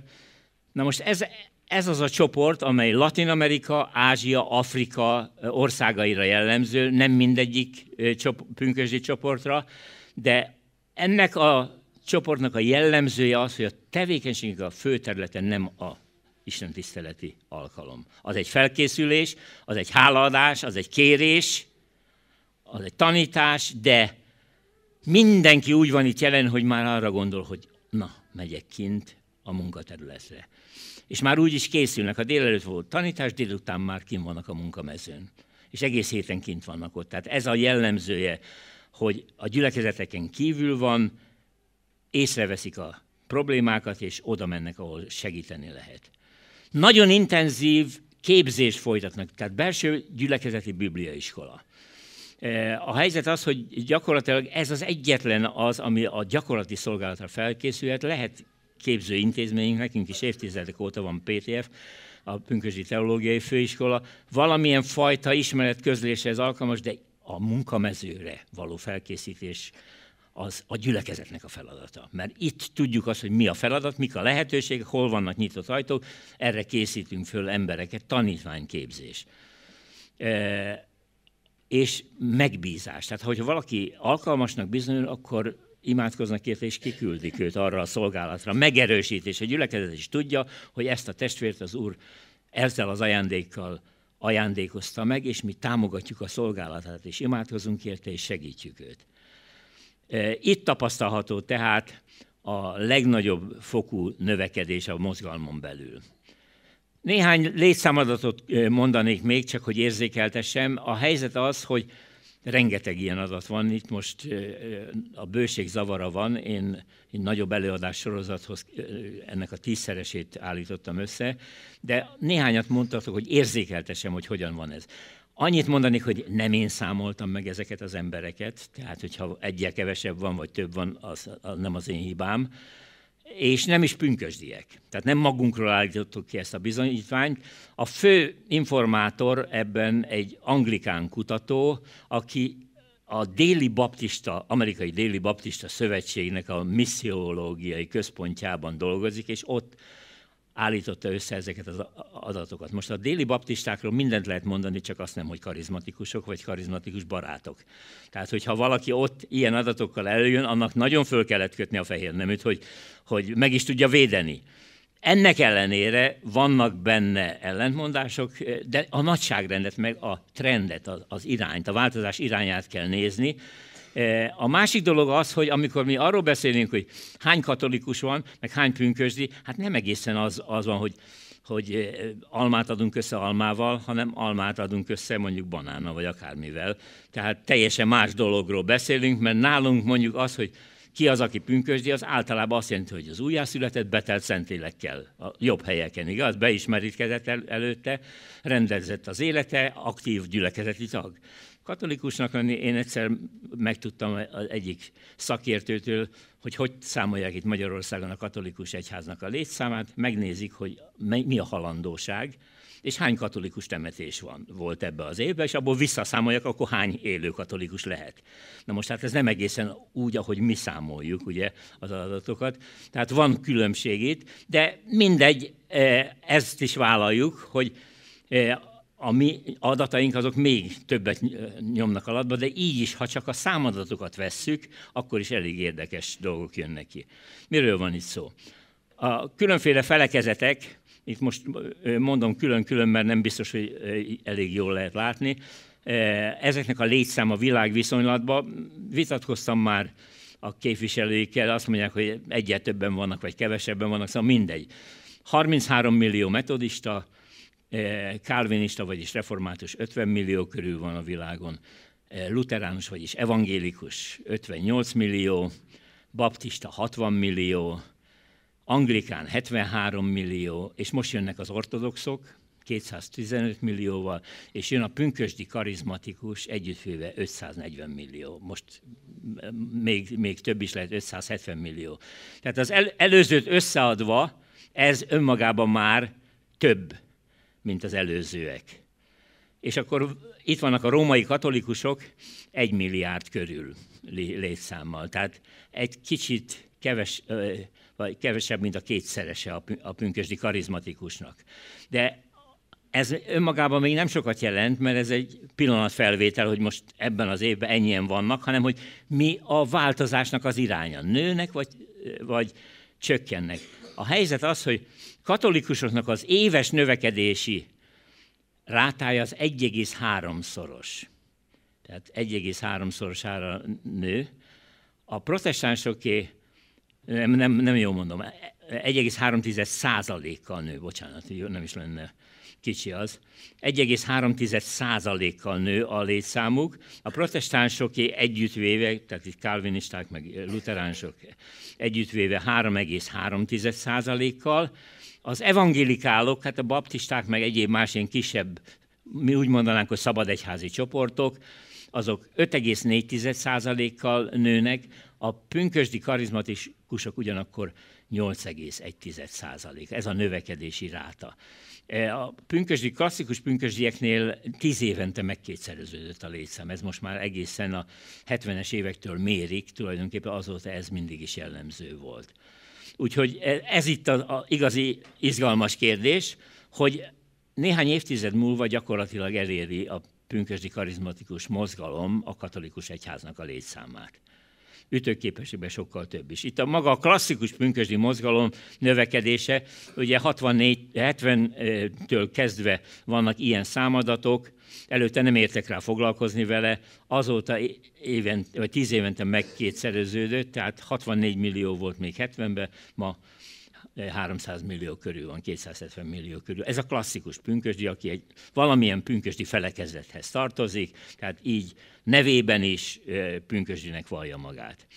Na most ez, ez az a csoport, amely Latin Amerika, Ázsia, Afrika országaira jellemző, nem mindegyik csop, pünkösdi csoportra, de ennek a csoportnak a jellemzője az, hogy a tevékenységük a fő nem a Isten tiszteleti alkalom. Az egy felkészülés, az egy hálaadás, az egy kérés, az egy tanítás, de mindenki úgy van itt jelen, hogy már arra gondol, hogy na, megyek kint a munkaterületre és már úgy is készülnek. Ha délelőtt volt tanítás, délután már kint vannak a munkamezőn. És egész héten kint vannak ott. Tehát ez a jellemzője, hogy a gyülekezeteken kívül van, észreveszik a problémákat, és oda mennek, ahol segíteni lehet. Nagyon intenzív képzést folytatnak, tehát belső gyülekezeti bibliaiskola. E, a helyzet az, hogy gyakorlatilag ez az egyetlen az, ami a gyakorlati szolgálatra felkészülhet. Lehet képzőintézményünk, nekünk is évtizedek óta van PTF, a Pünkösdi Teológiai Főiskola, valamilyen fajta ismeretközléshez alkalmas, de a munkamezőre való felkészítés az a gyülekezetnek a feladata. Mert itt tudjuk azt, hogy mi a feladat, mik a lehetőségek, hol vannak nyitott ajtók, erre készítünk föl embereket, tanítványképzés. E- és megbízás. Tehát, hogyha valaki alkalmasnak bizonyul, akkor imádkoznak érte, és kiküldik őt arra a szolgálatra. Megerősítés. A gyülekezet is tudja, hogy ezt a testvért az Úr ezzel az ajándékkal ajándékozta meg, és mi támogatjuk a szolgálatát, és imádkozunk érte, és segítjük őt. E, itt tapasztalható tehát a legnagyobb fokú növekedés a mozgalmon belül. Néhány létszámadatot e, mondanék még, csak hogy érzékeltessem. A helyzet az, hogy rengeteg ilyen adat van, itt most a bőség zavara van, én egy nagyobb előadás sorozathoz ennek a tízszeresét állítottam össze, de néhányat mondtatok, hogy érzékeltesem, hogy hogyan van ez. Annyit mondanék, hogy nem én számoltam meg ezeket az embereket, tehát hogyha egyel kevesebb van, vagy több van, az, az nem az én hibám, és nem is pünkösdiek. Tehát nem magunkról állítottuk ki ezt a bizonyítványt. A fő informátor ebben egy anglikán kutató, aki a déli baptista, amerikai déli baptista szövetségnek a missziológiai központjában dolgozik, és ott állította össze ezeket az adatokat. Most a déli baptistákról mindent lehet mondani, csak azt nem, hogy karizmatikusok vagy karizmatikus barátok. Tehát, hogyha valaki ott ilyen adatokkal előjön, annak nagyon föl kellett kötni a fehér neműt, hogy, hogy meg is tudja védeni. Ennek ellenére vannak benne ellentmondások, de a nagyságrendet, meg a trendet, az irányt, a változás irányát kell nézni, a másik dolog az, hogy amikor mi arról beszélünk, hogy hány katolikus van, meg hány pünkösdi, hát nem egészen az, az van, hogy hogy almát adunk össze almával, hanem almát adunk össze mondjuk banánnal, vagy akármivel. Tehát teljesen más dologról beszélünk, mert nálunk mondjuk az, hogy ki az, aki pünkösdi, az általában azt jelenti, hogy az újjászületett betelt szentlélekkel a jobb helyeken, igaz? Beismerítkezett el, előtte, rendezett az élete, aktív gyülekezeti tag. Katolikusnak lenni, én egyszer megtudtam az egyik szakértőtől, hogy hogy számolják itt Magyarországon a katolikus egyháznak a létszámát, megnézik, hogy mi a halandóság, és hány katolikus temetés van, volt ebbe az évben, és abból visszaszámolják, akkor hány élő katolikus lehet. Na most hát ez nem egészen úgy, ahogy mi számoljuk ugye az adatokat, tehát van különbség itt, de mindegy, e, ezt is vállaljuk, hogy e, a mi adataink azok még többet nyomnak alatba, de így is, ha csak a számadatokat vesszük, akkor is elég érdekes dolgok jönnek ki. Miről van itt szó? A különféle felekezetek, itt most mondom külön-külön, mert nem biztos, hogy elég jól lehet látni, ezeknek a létszám a világviszonylatban, vitatkoztam már a képviselőikkel, azt mondják, hogy egyet többen vannak, vagy kevesebben vannak, szóval mindegy. 33 millió metodista, Eh, kálvinista, vagyis református 50 millió körül van a világon, eh, luteránus, vagyis evangélikus 58 millió, baptista 60 millió, anglikán 73 millió, és most jönnek az ortodoxok, 215 millióval, és jön a pünkösdi karizmatikus együttfőve 540 millió. Most még, még több is lehet, 570 millió. Tehát az el, előzőt összeadva, ez önmagában már több mint az előzőek. És akkor itt vannak a római katolikusok egy milliárd körül létszámmal. Tehát egy kicsit keves, vagy kevesebb, mint a kétszerese a pünkösdi karizmatikusnak. De ez önmagában még nem sokat jelent, mert ez egy pillanatfelvétel, hogy most ebben az évben ennyien vannak, hanem hogy mi a változásnak az iránya. Nőnek vagy, vagy csökkennek. A helyzet az, hogy katolikusoknak az éves növekedési rátája az 1,3-szoros. Tehát 1,3-szorosára nő. A protestánsoké, nem, nem, nem jól mondom, 1,3 százalékkal nő, bocsánat, nem is lenne kicsi az, 1,3%-kal nő a létszámuk, a protestánsoké együttvéve, tehát itt kálvinisták meg luteránsok együttvéve 3,3%-kal, az evangélikálok, hát a baptisták meg egyéb más ilyen kisebb, mi úgy mondanánk, hogy szabad egyházi csoportok, azok 5,4%-kal nőnek, a pünkösdi karizmatikusok ugyanakkor 8,1%. Ez a növekedési ráta. E, a pünkösdi, klasszikus pünkösdieknél tíz évente megkétszereződött a létszám. Ez most már egészen a 70-es évektől mérik, tulajdonképpen azóta ez mindig is jellemző volt. Úgyhogy e, ez itt az a igazi izgalmas kérdés, hogy néhány évtized múlva gyakorlatilag eléri a pünkösdi karizmatikus mozgalom a katolikus egyháznak a létszámát ütőképességben sokkal több is. Itt a maga a klasszikus pünkösdi mozgalom növekedése, ugye 64, 70-től kezdve vannak ilyen számadatok, előtte nem értek rá foglalkozni vele, azóta évent, vagy tíz évente megkétszereződött, tehát 64 millió volt még 70-ben, ma 300 millió körül van, 270 millió körül. Ez a klasszikus pünkösdi, aki egy valamilyen pünkösdi felekezethez tartozik, tehát így nevében is pünkösdinek vallja magát.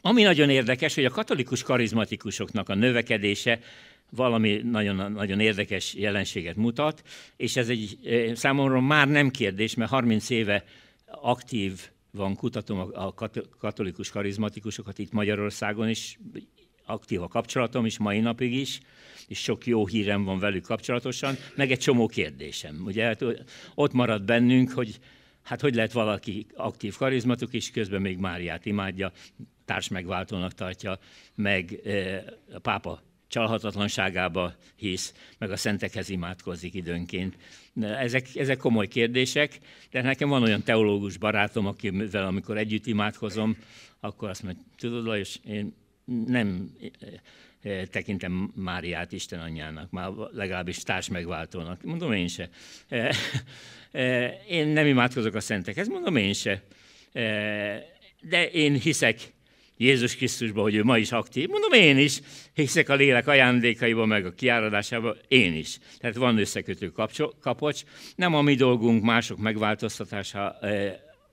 Ami nagyon érdekes, hogy a katolikus karizmatikusoknak a növekedése valami nagyon, nagyon érdekes jelenséget mutat, és ez egy számomra már nem kérdés, mert 30 éve aktív van, kutatom a katolikus karizmatikusokat itt Magyarországon, és aktív a kapcsolatom is, mai napig is, és sok jó hírem van velük kapcsolatosan, meg egy csomó kérdésem. Ugye hát ott marad bennünk, hogy hát hogy lehet valaki aktív karizmatuk, és közben még Máriát imádja, társ megváltónak tartja, meg a pápa csalhatatlanságába hisz, meg a szentekhez imádkozik időnként. Ezek, ezek komoly kérdések, de nekem van olyan teológus barátom, akivel amikor együtt imádkozom, akkor azt mondja, tudod Lajos, én nem eh, eh, tekintem Máriát Isten anyjának, már legalábbis társ megváltónak. Mondom én se. Eh, én nem imádkozok a szentekhez, mondom én se. De én hiszek Jézus Krisztusban, hogy ő ma is aktív. Mondom én is, hiszek a lélek ajándékaiba, meg a kiáradásába, én is. Tehát van összekötő kapocs. Nem a mi dolgunk mások megváltoztatása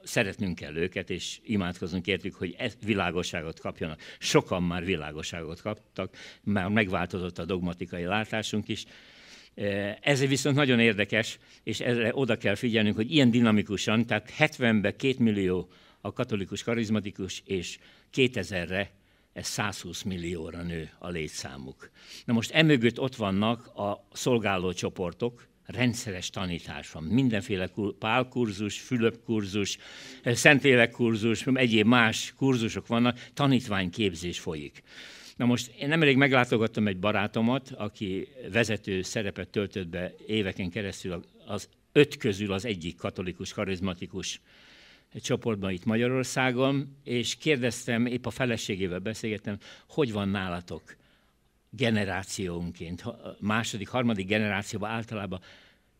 szeretnünk kell őket, és imádkozunk értük, hogy ez világosságot kapjanak. Sokan már világosságot kaptak, már megváltozott a dogmatikai látásunk is. E, ez viszont nagyon érdekes, és erre oda kell figyelnünk, hogy ilyen dinamikusan, tehát 70-ben 2 millió a katolikus karizmatikus, és 2000-re ez 120 millióra nő a létszámuk. Na most emögött ott vannak a szolgáló csoportok, rendszeres tanítás van. Mindenféle pálkurzus, fülöpkurzus, eh, szentélekkurzus, egyéb más kurzusok vannak, tanítványképzés folyik. Na most én nemrég meglátogattam egy barátomat, aki vezető szerepet töltött be éveken keresztül az öt közül az egyik katolikus, karizmatikus csoportban itt Magyarországon, és kérdeztem, épp a feleségével beszélgettem, hogy van nálatok generációnként, második, harmadik generációban általában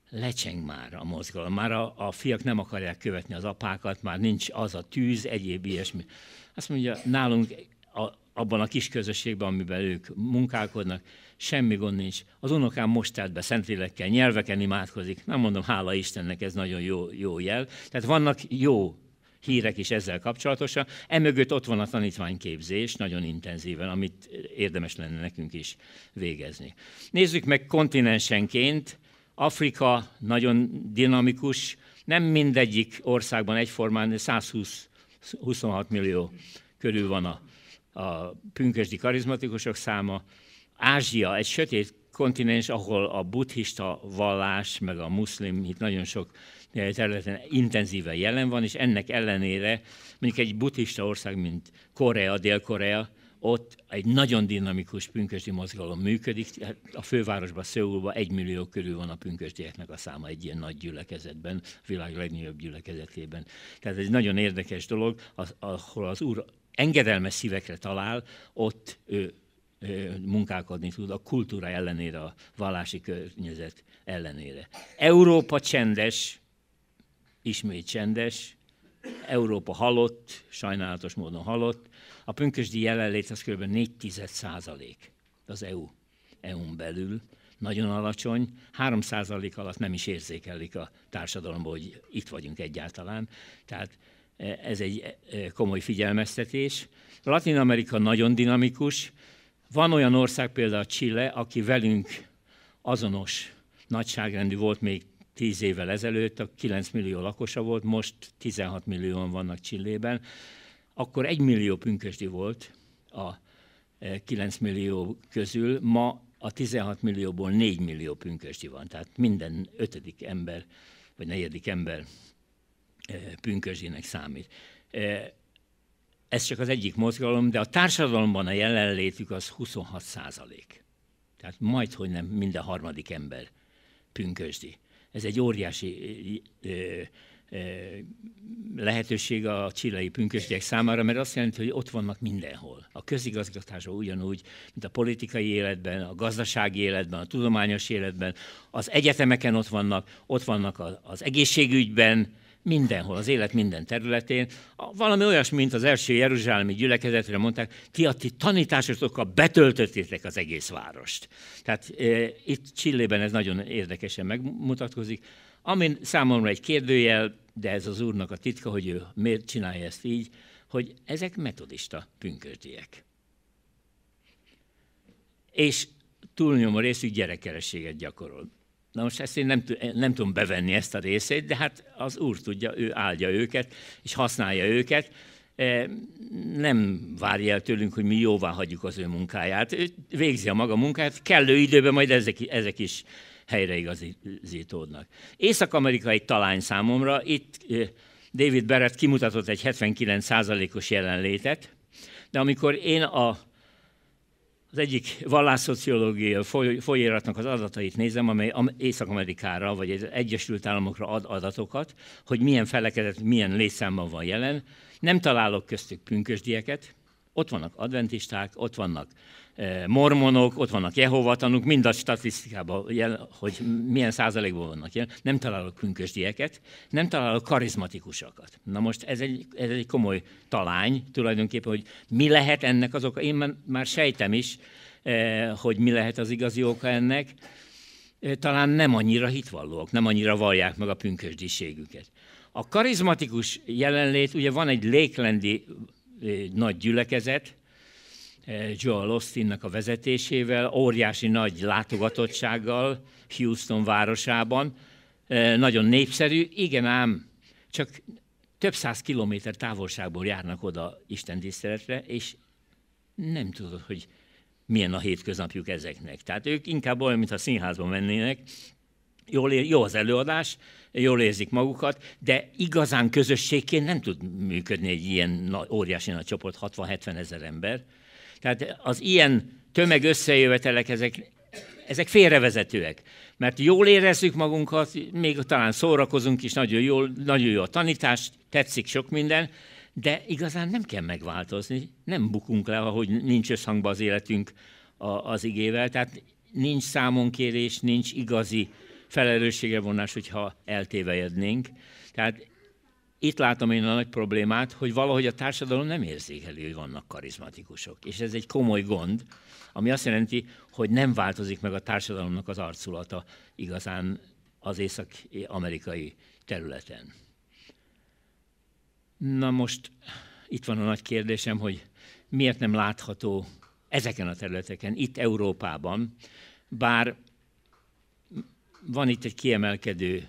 lecseng már a mozgalom. Már a, a fiak nem akarják követni az apákat, már nincs az a tűz, egyéb ilyesmi. Azt mondja, nálunk a, abban a kis közösségben, amiben ők munkálkodnak, semmi gond nincs. Az unokám most telt be szentlélekkel, nyelveken imádkozik. Nem mondom, hála Istennek, ez nagyon jó, jó jel. Tehát vannak jó hírek is ezzel kapcsolatosan. Emögött ott van a tanítványképzés, nagyon intenzíven, amit érdemes lenne nekünk is végezni. Nézzük meg kontinensenként. Afrika nagyon dinamikus, nem mindegyik országban egyformán, de 126 millió körül van a, a pünkösdi karizmatikusok száma. Ázsia egy sötét kontinens, ahol a buddhista vallás, meg a muszlim hit nagyon sok területen intenzíve jelen van, és ennek ellenére mondjuk egy buddhista ország, mint Korea, Dél-Korea, ott egy nagyon dinamikus pünkösdi mozgalom működik. Hát a fővárosban, Szöulban egy millió körül van a pünkösdieknek a száma egy ilyen nagy gyülekezetben, a világ legnagyobb gyülekezetében. Tehát ez egy nagyon érdekes dolog, az, ahol az úr engedelmes szívekre talál, ott ő munkálkodni tud a kultúra ellenére, a vallási környezet ellenére. Európa csendes, ismét csendes, Európa halott, sajnálatos módon halott. A pünkösdi jelenlét az kb. 4 százalék az EU, EU-n belül. Nagyon alacsony, 3 százalék alatt nem is érzékelik a társadalomban, hogy itt vagyunk egyáltalán. Tehát e, ez egy e, e, komoly figyelmeztetés. Latin Amerika nagyon dinamikus. Van olyan ország, például Chile, aki velünk azonos nagyságrendű volt még tíz évvel ezelőtt a 9 millió lakosa volt, most 16 millióan vannak Csillében. Akkor 1 millió pünkösdi volt a 9 e, millió közül, ma a 16 millióból 4 millió pünkösdi van, tehát minden ötödik ember, vagy negyedik ember e, pünkösdinek számít. E, ez csak az egyik mozgalom, de a társadalomban a jelenlétük az 26 százalék. Tehát majd, hogy nem minden harmadik ember pünkösdi. Ez egy óriási lehetőség a csillai pünkösdiek számára, mert azt jelenti, hogy ott vannak mindenhol. A közigazgatása ugyanúgy, mint a politikai életben, a gazdasági életben, a tudományos életben, az egyetemeken ott vannak, ott vannak az egészségügyben, mindenhol, az élet minden területén. Valami olyasmi, mint az első jeruzsálemi gyülekezetre mondták, ti a ti tanításotokkal betöltöttétek az egész várost. Tehát e, itt Csillében ez nagyon érdekesen megmutatkozik. Amin számomra egy kérdőjel, de ez az úrnak a titka, hogy ő miért csinálja ezt így, hogy ezek metodista pünkösdiek. És túlnyomó részük gyerekkerességet gyakorol. Na most ezt én nem, nem tudom bevenni ezt a részét, de hát az Úr tudja, ő áldja őket, és használja őket. E, nem várja el tőlünk, hogy mi jóvá hagyjuk az ő munkáját. Ő végzi a maga munkáját, kellő időben majd ezek, ezek is helyreigazítódnak. észak egy talány számomra, itt e, David Barrett kimutatott egy 79%-os jelenlétet, de amikor én a az egyik vallásszociológiai folyóiratnak az adatait nézem, amely Észak-Amerikára vagy az Egyesült Államokra ad adatokat, hogy milyen felekedet, milyen létszámban van jelen. Nem találok köztük pünkösdieket, ott vannak adventisták, ott vannak Eh, mormonok, ott vannak Jehova tanúk, mind a statisztikában, jel, hogy milyen százalékban vannak jel, Nem találok künkösdieket, nem találok karizmatikusakat. Na most ez egy, ez egy komoly talány tulajdonképpen, hogy mi lehet ennek az oka. Én már sejtem is, eh, hogy mi lehet az igazi oka ennek. Eh, talán nem annyira hitvallók, nem annyira vallják meg a pünkösdiségüket. A karizmatikus jelenlét, ugye van egy léklendi nagy gyülekezet, Joel Austinnak a vezetésével, óriási nagy látogatottsággal Houston városában, e, nagyon népszerű, igen ám, csak több száz kilométer távolságból járnak oda Isten tiszteletre, és nem tudod, hogy milyen a hétköznapjuk ezeknek. Tehát ők inkább olyan, mintha színházba mennének, jól ér, jó az előadás, jól érzik magukat, de igazán közösségként nem tud működni egy ilyen óriási nagy csoport, 60-70 ezer ember. Tehát az ilyen tömeg összejövetelek, ezek, ezek félrevezetőek. Mert jól érezzük magunkat, még talán szórakozunk is, nagyon, jól, nagyon jó a tanítás, tetszik sok minden, de igazán nem kell megváltozni, nem bukunk le, ahogy nincs összhangban az életünk a, az igével, tehát nincs számonkérés, nincs igazi felelősségre vonás, hogyha eltévejednénk. Tehát itt látom én a nagy problémát, hogy valahogy a társadalom nem érzékeli, hogy vannak karizmatikusok. És ez egy komoly gond, ami azt jelenti, hogy nem változik meg a társadalomnak az arculata igazán az észak-amerikai területen. Na most itt van a nagy kérdésem, hogy miért nem látható ezeken a területeken, itt Európában, bár van itt egy kiemelkedő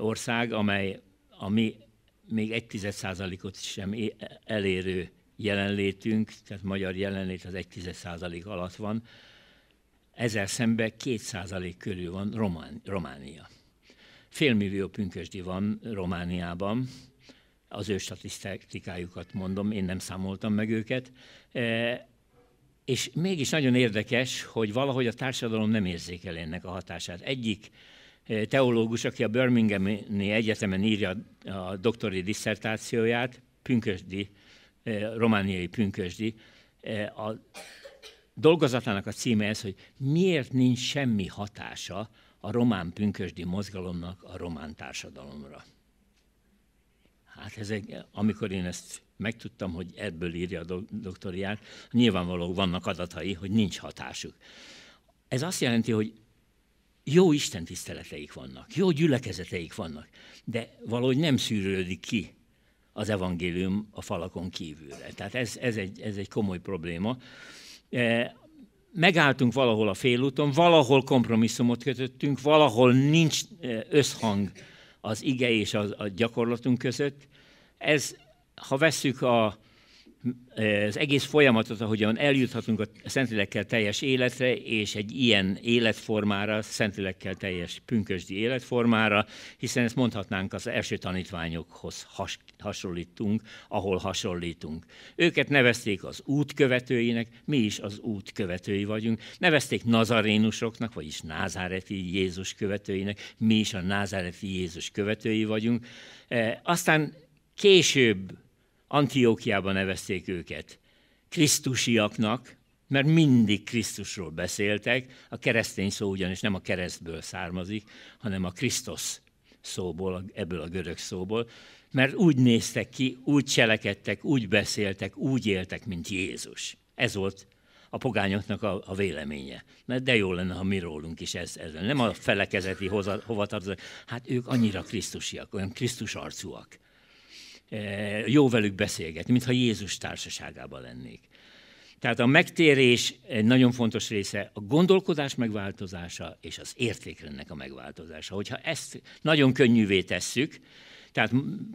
ország, amely ami még egy tized százalékot sem elérő jelenlétünk, tehát magyar jelenlét az egy tized százalék alatt van, ezzel szemben két százalék körül van Román, Románia. Félmillió pünkösdi van Romániában, az ő statisztikájukat mondom, én nem számoltam meg őket, e, és mégis nagyon érdekes, hogy valahogy a társadalom nem érzékel ennek a hatását. Egyik teológus, aki a Birminghami Egyetemen írja a doktori disszertációját, pünkösdi, romániai pünkösdi. A dolgozatának a címe ez, hogy miért nincs semmi hatása a román pünkösdi mozgalomnak a román társadalomra. Hát ez egy, amikor én ezt megtudtam, hogy ebből írja a doktoriát, nyilvánvaló vannak adatai, hogy nincs hatásuk. Ez azt jelenti, hogy jó Isten tiszteleteik vannak, jó gyülekezeteik vannak, de valahogy nem szűrődik ki az evangélium a falakon kívülre. Tehát ez, ez, egy, ez egy komoly probléma. E, megálltunk valahol a félúton, valahol kompromisszumot kötöttünk, valahol nincs e, összhang az ige és a, a gyakorlatunk között. Ez, ha vesszük a az egész folyamatot, ahogyan eljuthatunk a Szentlélekkel teljes életre, és egy ilyen életformára, Szentlélekkel teljes pünkösdi életformára, hiszen ezt mondhatnánk az első tanítványokhoz has, hasonlítunk, ahol hasonlítunk. Őket nevezték az útkövetőinek, mi is az útkövetői vagyunk. Nevezték nazarénusoknak, vagyis názáreti Jézus követőinek, mi is a názáreti Jézus követői vagyunk. E, aztán később Antiókiában nevezték őket. Krisztusiaknak, mert mindig Krisztusról beszéltek, a keresztény szó ugyanis nem a keresztből származik, hanem a Krisztus szóból, ebből a görög szóból, mert úgy néztek ki, úgy cselekedtek, úgy beszéltek, úgy éltek, mint Jézus. Ez volt a pogányoknak a, a véleménye. Mert de jó lenne, ha mi rólunk is ez, ez Nem a felekezeti hovatartozók. Hát ők annyira krisztusiak, olyan arcúak. Eh, jó velük beszélgetni, mintha Jézus társaságában lennék. Tehát a megtérés egy nagyon fontos része a gondolkodás megváltozása és az értékrendnek a megváltozása. Hogyha ezt nagyon könnyűvé tesszük, tehát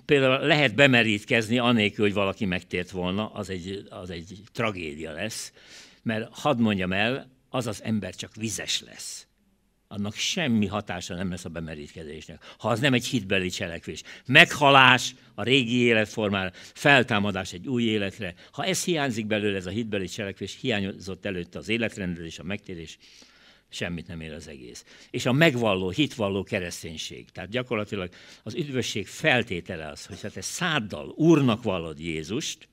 például lehet bemerítkezni anélkül, hogy valaki megtért volna, az egy, az egy tragédia lesz, mert hadd mondjam el, az az ember csak vizes lesz annak semmi hatása nem lesz a bemerítkezésnek, ha az nem egy hitbeli cselekvés. Meghalás a régi életformára, feltámadás egy új életre. Ha ez hiányzik belőle, ez a hitbeli cselekvés, hiányozott előtte az életrendezés a megtérés, semmit nem ér az egész. És a megvalló, hitvalló kereszténység. Tehát gyakorlatilag az üdvösség feltétele az, hogy te száddal úrnak vallod Jézust,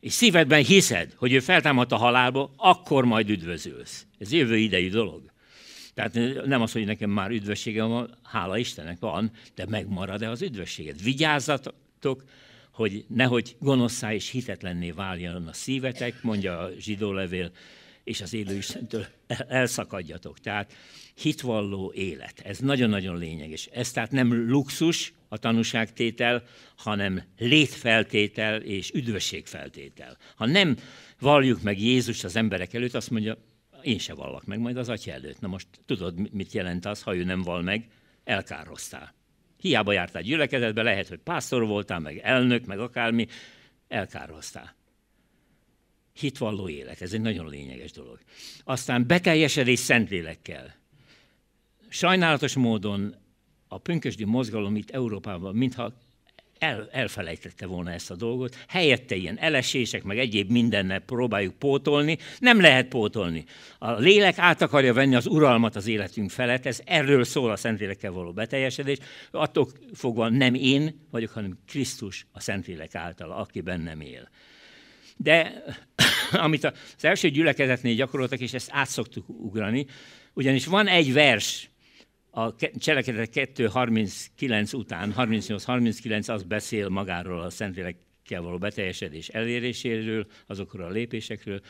és szívedben hiszed, hogy ő feltámadt a halálba, akkor majd üdvözülsz. Ez jövő idejű dolog. Tehát nem az, hogy nekem már üdvösségem van, hála Istennek van, de megmarad-e az üdvösséged? Vigyázzatok, hogy nehogy gonoszá és hitetlenné váljon a szívetek, mondja a zsidó levél, és az élő Istentől elszakadjatok. Tehát hitvalló élet, ez nagyon-nagyon lényeges. Ez tehát nem luxus a tanúságtétel, hanem létfeltétel és üdvösségfeltétel. Ha nem valljuk meg Jézust az emberek előtt, azt mondja, én se vallak meg majd az atya előtt. Na most tudod, mit jelent az, ha ő nem val meg, elkároztál. Hiába jártál gyülekezetbe, lehet, hogy pásztor voltál, meg elnök, meg akármi, elkároztál. Hitvalló élet, ez egy nagyon lényeges dolog. Aztán beteljesedés szentlélekkel. Sajnálatos módon a pünkösdi mozgalom itt Európában, mintha el, elfelejtette volna ezt a dolgot, helyette ilyen elesések, meg egyéb mindennel próbáljuk pótolni, nem lehet pótolni. A lélek át akarja venni az uralmat az életünk felett, ez erről szól a Szentlélekkel való beteljesedés, attól fogva nem én vagyok, hanem Krisztus a Szentlélek által, aki bennem él. De amit az első gyülekezetnél gyakoroltak, és ezt át szoktuk ugrani, ugyanis van egy vers, a cselekedet 2.39 után, 38-39, az beszél magáról a Szentlélekkel való beteljesedés eléréséről, azokról a lépésekről.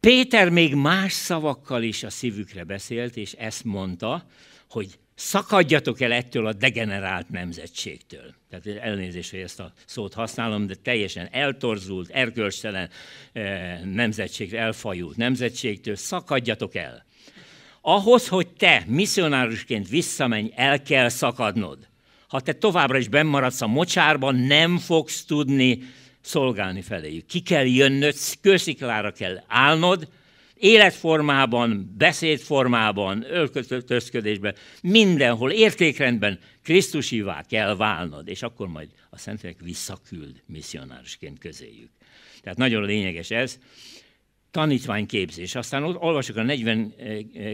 Péter még más szavakkal is a szívükre beszélt, és ezt mondta, hogy szakadjatok el ettől a degenerált nemzetségtől. Tehát elnézést, hogy ezt a szót használom, de teljesen eltorzult, erkölcstelen eh, elfajult nemzetségtől, szakadjatok el. Ahhoz, hogy te misszionárusként visszamenj, el kell szakadnod. Ha te továbbra is bennmaradsz a mocsárban, nem fogsz tudni szolgálni feléjük. Ki kell jönnöd, kősziklára kell állnod, életformában, beszédformában, öltözködésben, mindenhol, értékrendben Krisztusivá kell válnod, és akkor majd a Szentlélek visszaküld misszionárusként közéjük. Tehát nagyon lényeges ez tanítványképzés. Aztán ott olvasok a 40, eh, eh,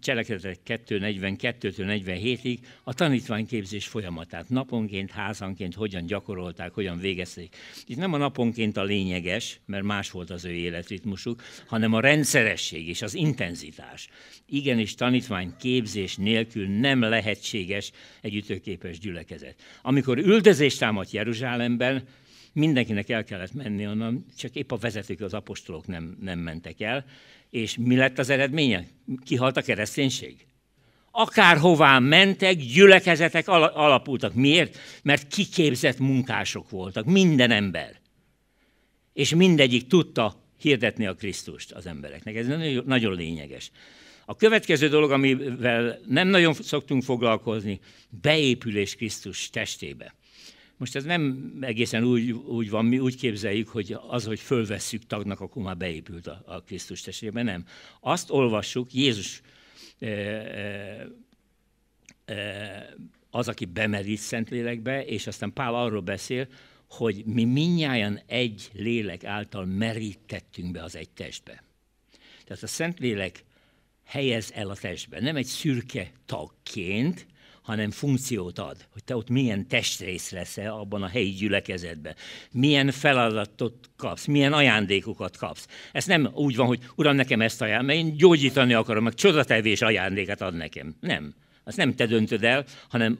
cselekedetek 2.42-től 47-ig a tanítványképzés folyamatát. Naponként, házanként hogyan gyakorolták, hogyan végezték. Itt nem a naponként a lényeges, mert más volt az ő életritmusuk, hanem a rendszeresség és az intenzitás. Igenis tanítványképzés nélkül nem lehetséges egy ütőképes gyülekezet. Amikor üldözés támadt Jeruzsálemben, mindenkinek el kellett menni onnan, csak épp a vezetők, az apostolok nem, nem mentek el. És mi lett az eredménye? Kihalt a kereszténység? akárhová mentek, gyülekezetek alapultak. Miért? Mert kiképzett munkások voltak, minden ember. És mindegyik tudta hirdetni a Krisztust az embereknek. Ez nagyon, nagyon lényeges. A következő dolog, amivel nem nagyon szoktunk foglalkozni, beépülés Krisztus testébe. Most ez nem egészen úgy, úgy van, mi úgy képzeljük, hogy az, hogy fölvesszük tagnak, akkor már beépült a, a Krisztus testébe. Nem. Azt olvassuk, Jézus e, e, az, aki bemerít Szentlélekbe, és aztán Pál arról beszél, hogy mi minnyáján egy lélek által merítettünk be az egy testbe. Tehát a Szentlélek helyez el a testbe, nem egy szürke tagként, hanem funkciót ad, hogy te ott milyen testrész leszel abban a helyi gyülekezetben, milyen feladatot kapsz, milyen ajándékokat kapsz. Ez nem úgy van, hogy uram, nekem ezt ajánl, mert én gyógyítani akarom, meg csodatevés ajándéket ad nekem. Nem. Azt nem te döntöd el, hanem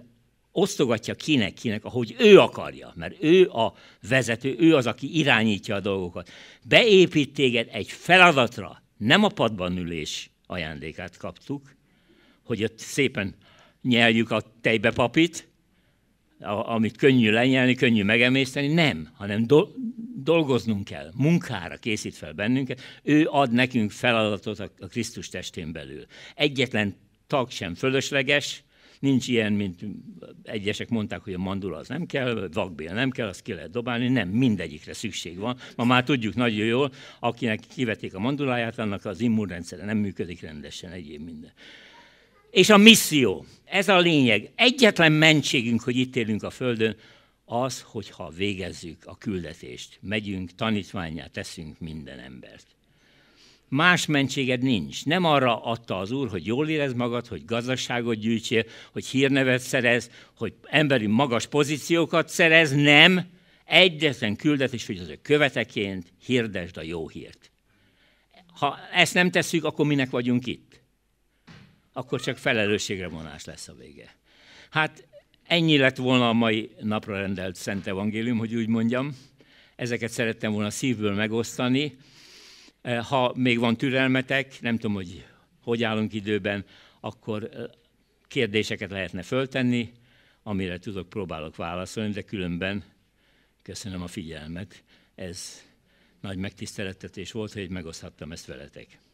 osztogatja kinek, kinek, ahogy ő akarja, mert ő a vezető, ő az, aki irányítja a dolgokat. Beépít téged egy feladatra, nem a padban ülés ajándékát kaptuk, hogy ott szépen nyeljük a tejbe papit, amit könnyű lenyelni, könnyű megemészteni, nem, hanem dolgoznunk kell, munkára készít fel bennünket, ő ad nekünk feladatot a, a Krisztus testén belül. Egyetlen tag sem fölösleges, nincs ilyen, mint egyesek mondták, hogy a mandula az nem kell, vakbél nem kell, azt ki lehet dobálni, nem, mindegyikre szükség van. Ma már tudjuk nagyon jól, akinek kivették a manduláját, annak az immunrendszere nem működik rendesen, egyéb minden és a misszió. Ez a lényeg. Egyetlen mentségünk, hogy itt élünk a Földön, az, hogyha végezzük a küldetést, megyünk, tanítványá teszünk minden embert. Más mentséged nincs. Nem arra adta az Úr, hogy jól érez magad, hogy gazdaságot gyűjtsél, hogy hírnevet szerez, hogy emberi magas pozíciókat szerez, nem. Egyetlen küldetés, hogy az ő követeként hirdesd a jó hírt. Ha ezt nem tesszük, akkor minek vagyunk itt? akkor csak felelősségre vonás lesz a vége. Hát ennyi lett volna a mai napra rendelt Szent Evangélium, hogy úgy mondjam. Ezeket szerettem volna szívből megosztani. Eh, ha még van türelmetek, nem tudom, hogy hogy állunk időben, akkor eh, kérdéseket lehetne föltenni, amire tudok, próbálok válaszolni, de különben köszönöm a figyelmet. Ez nagy megtiszteltetés volt, hogy megoszthattam ezt veletek.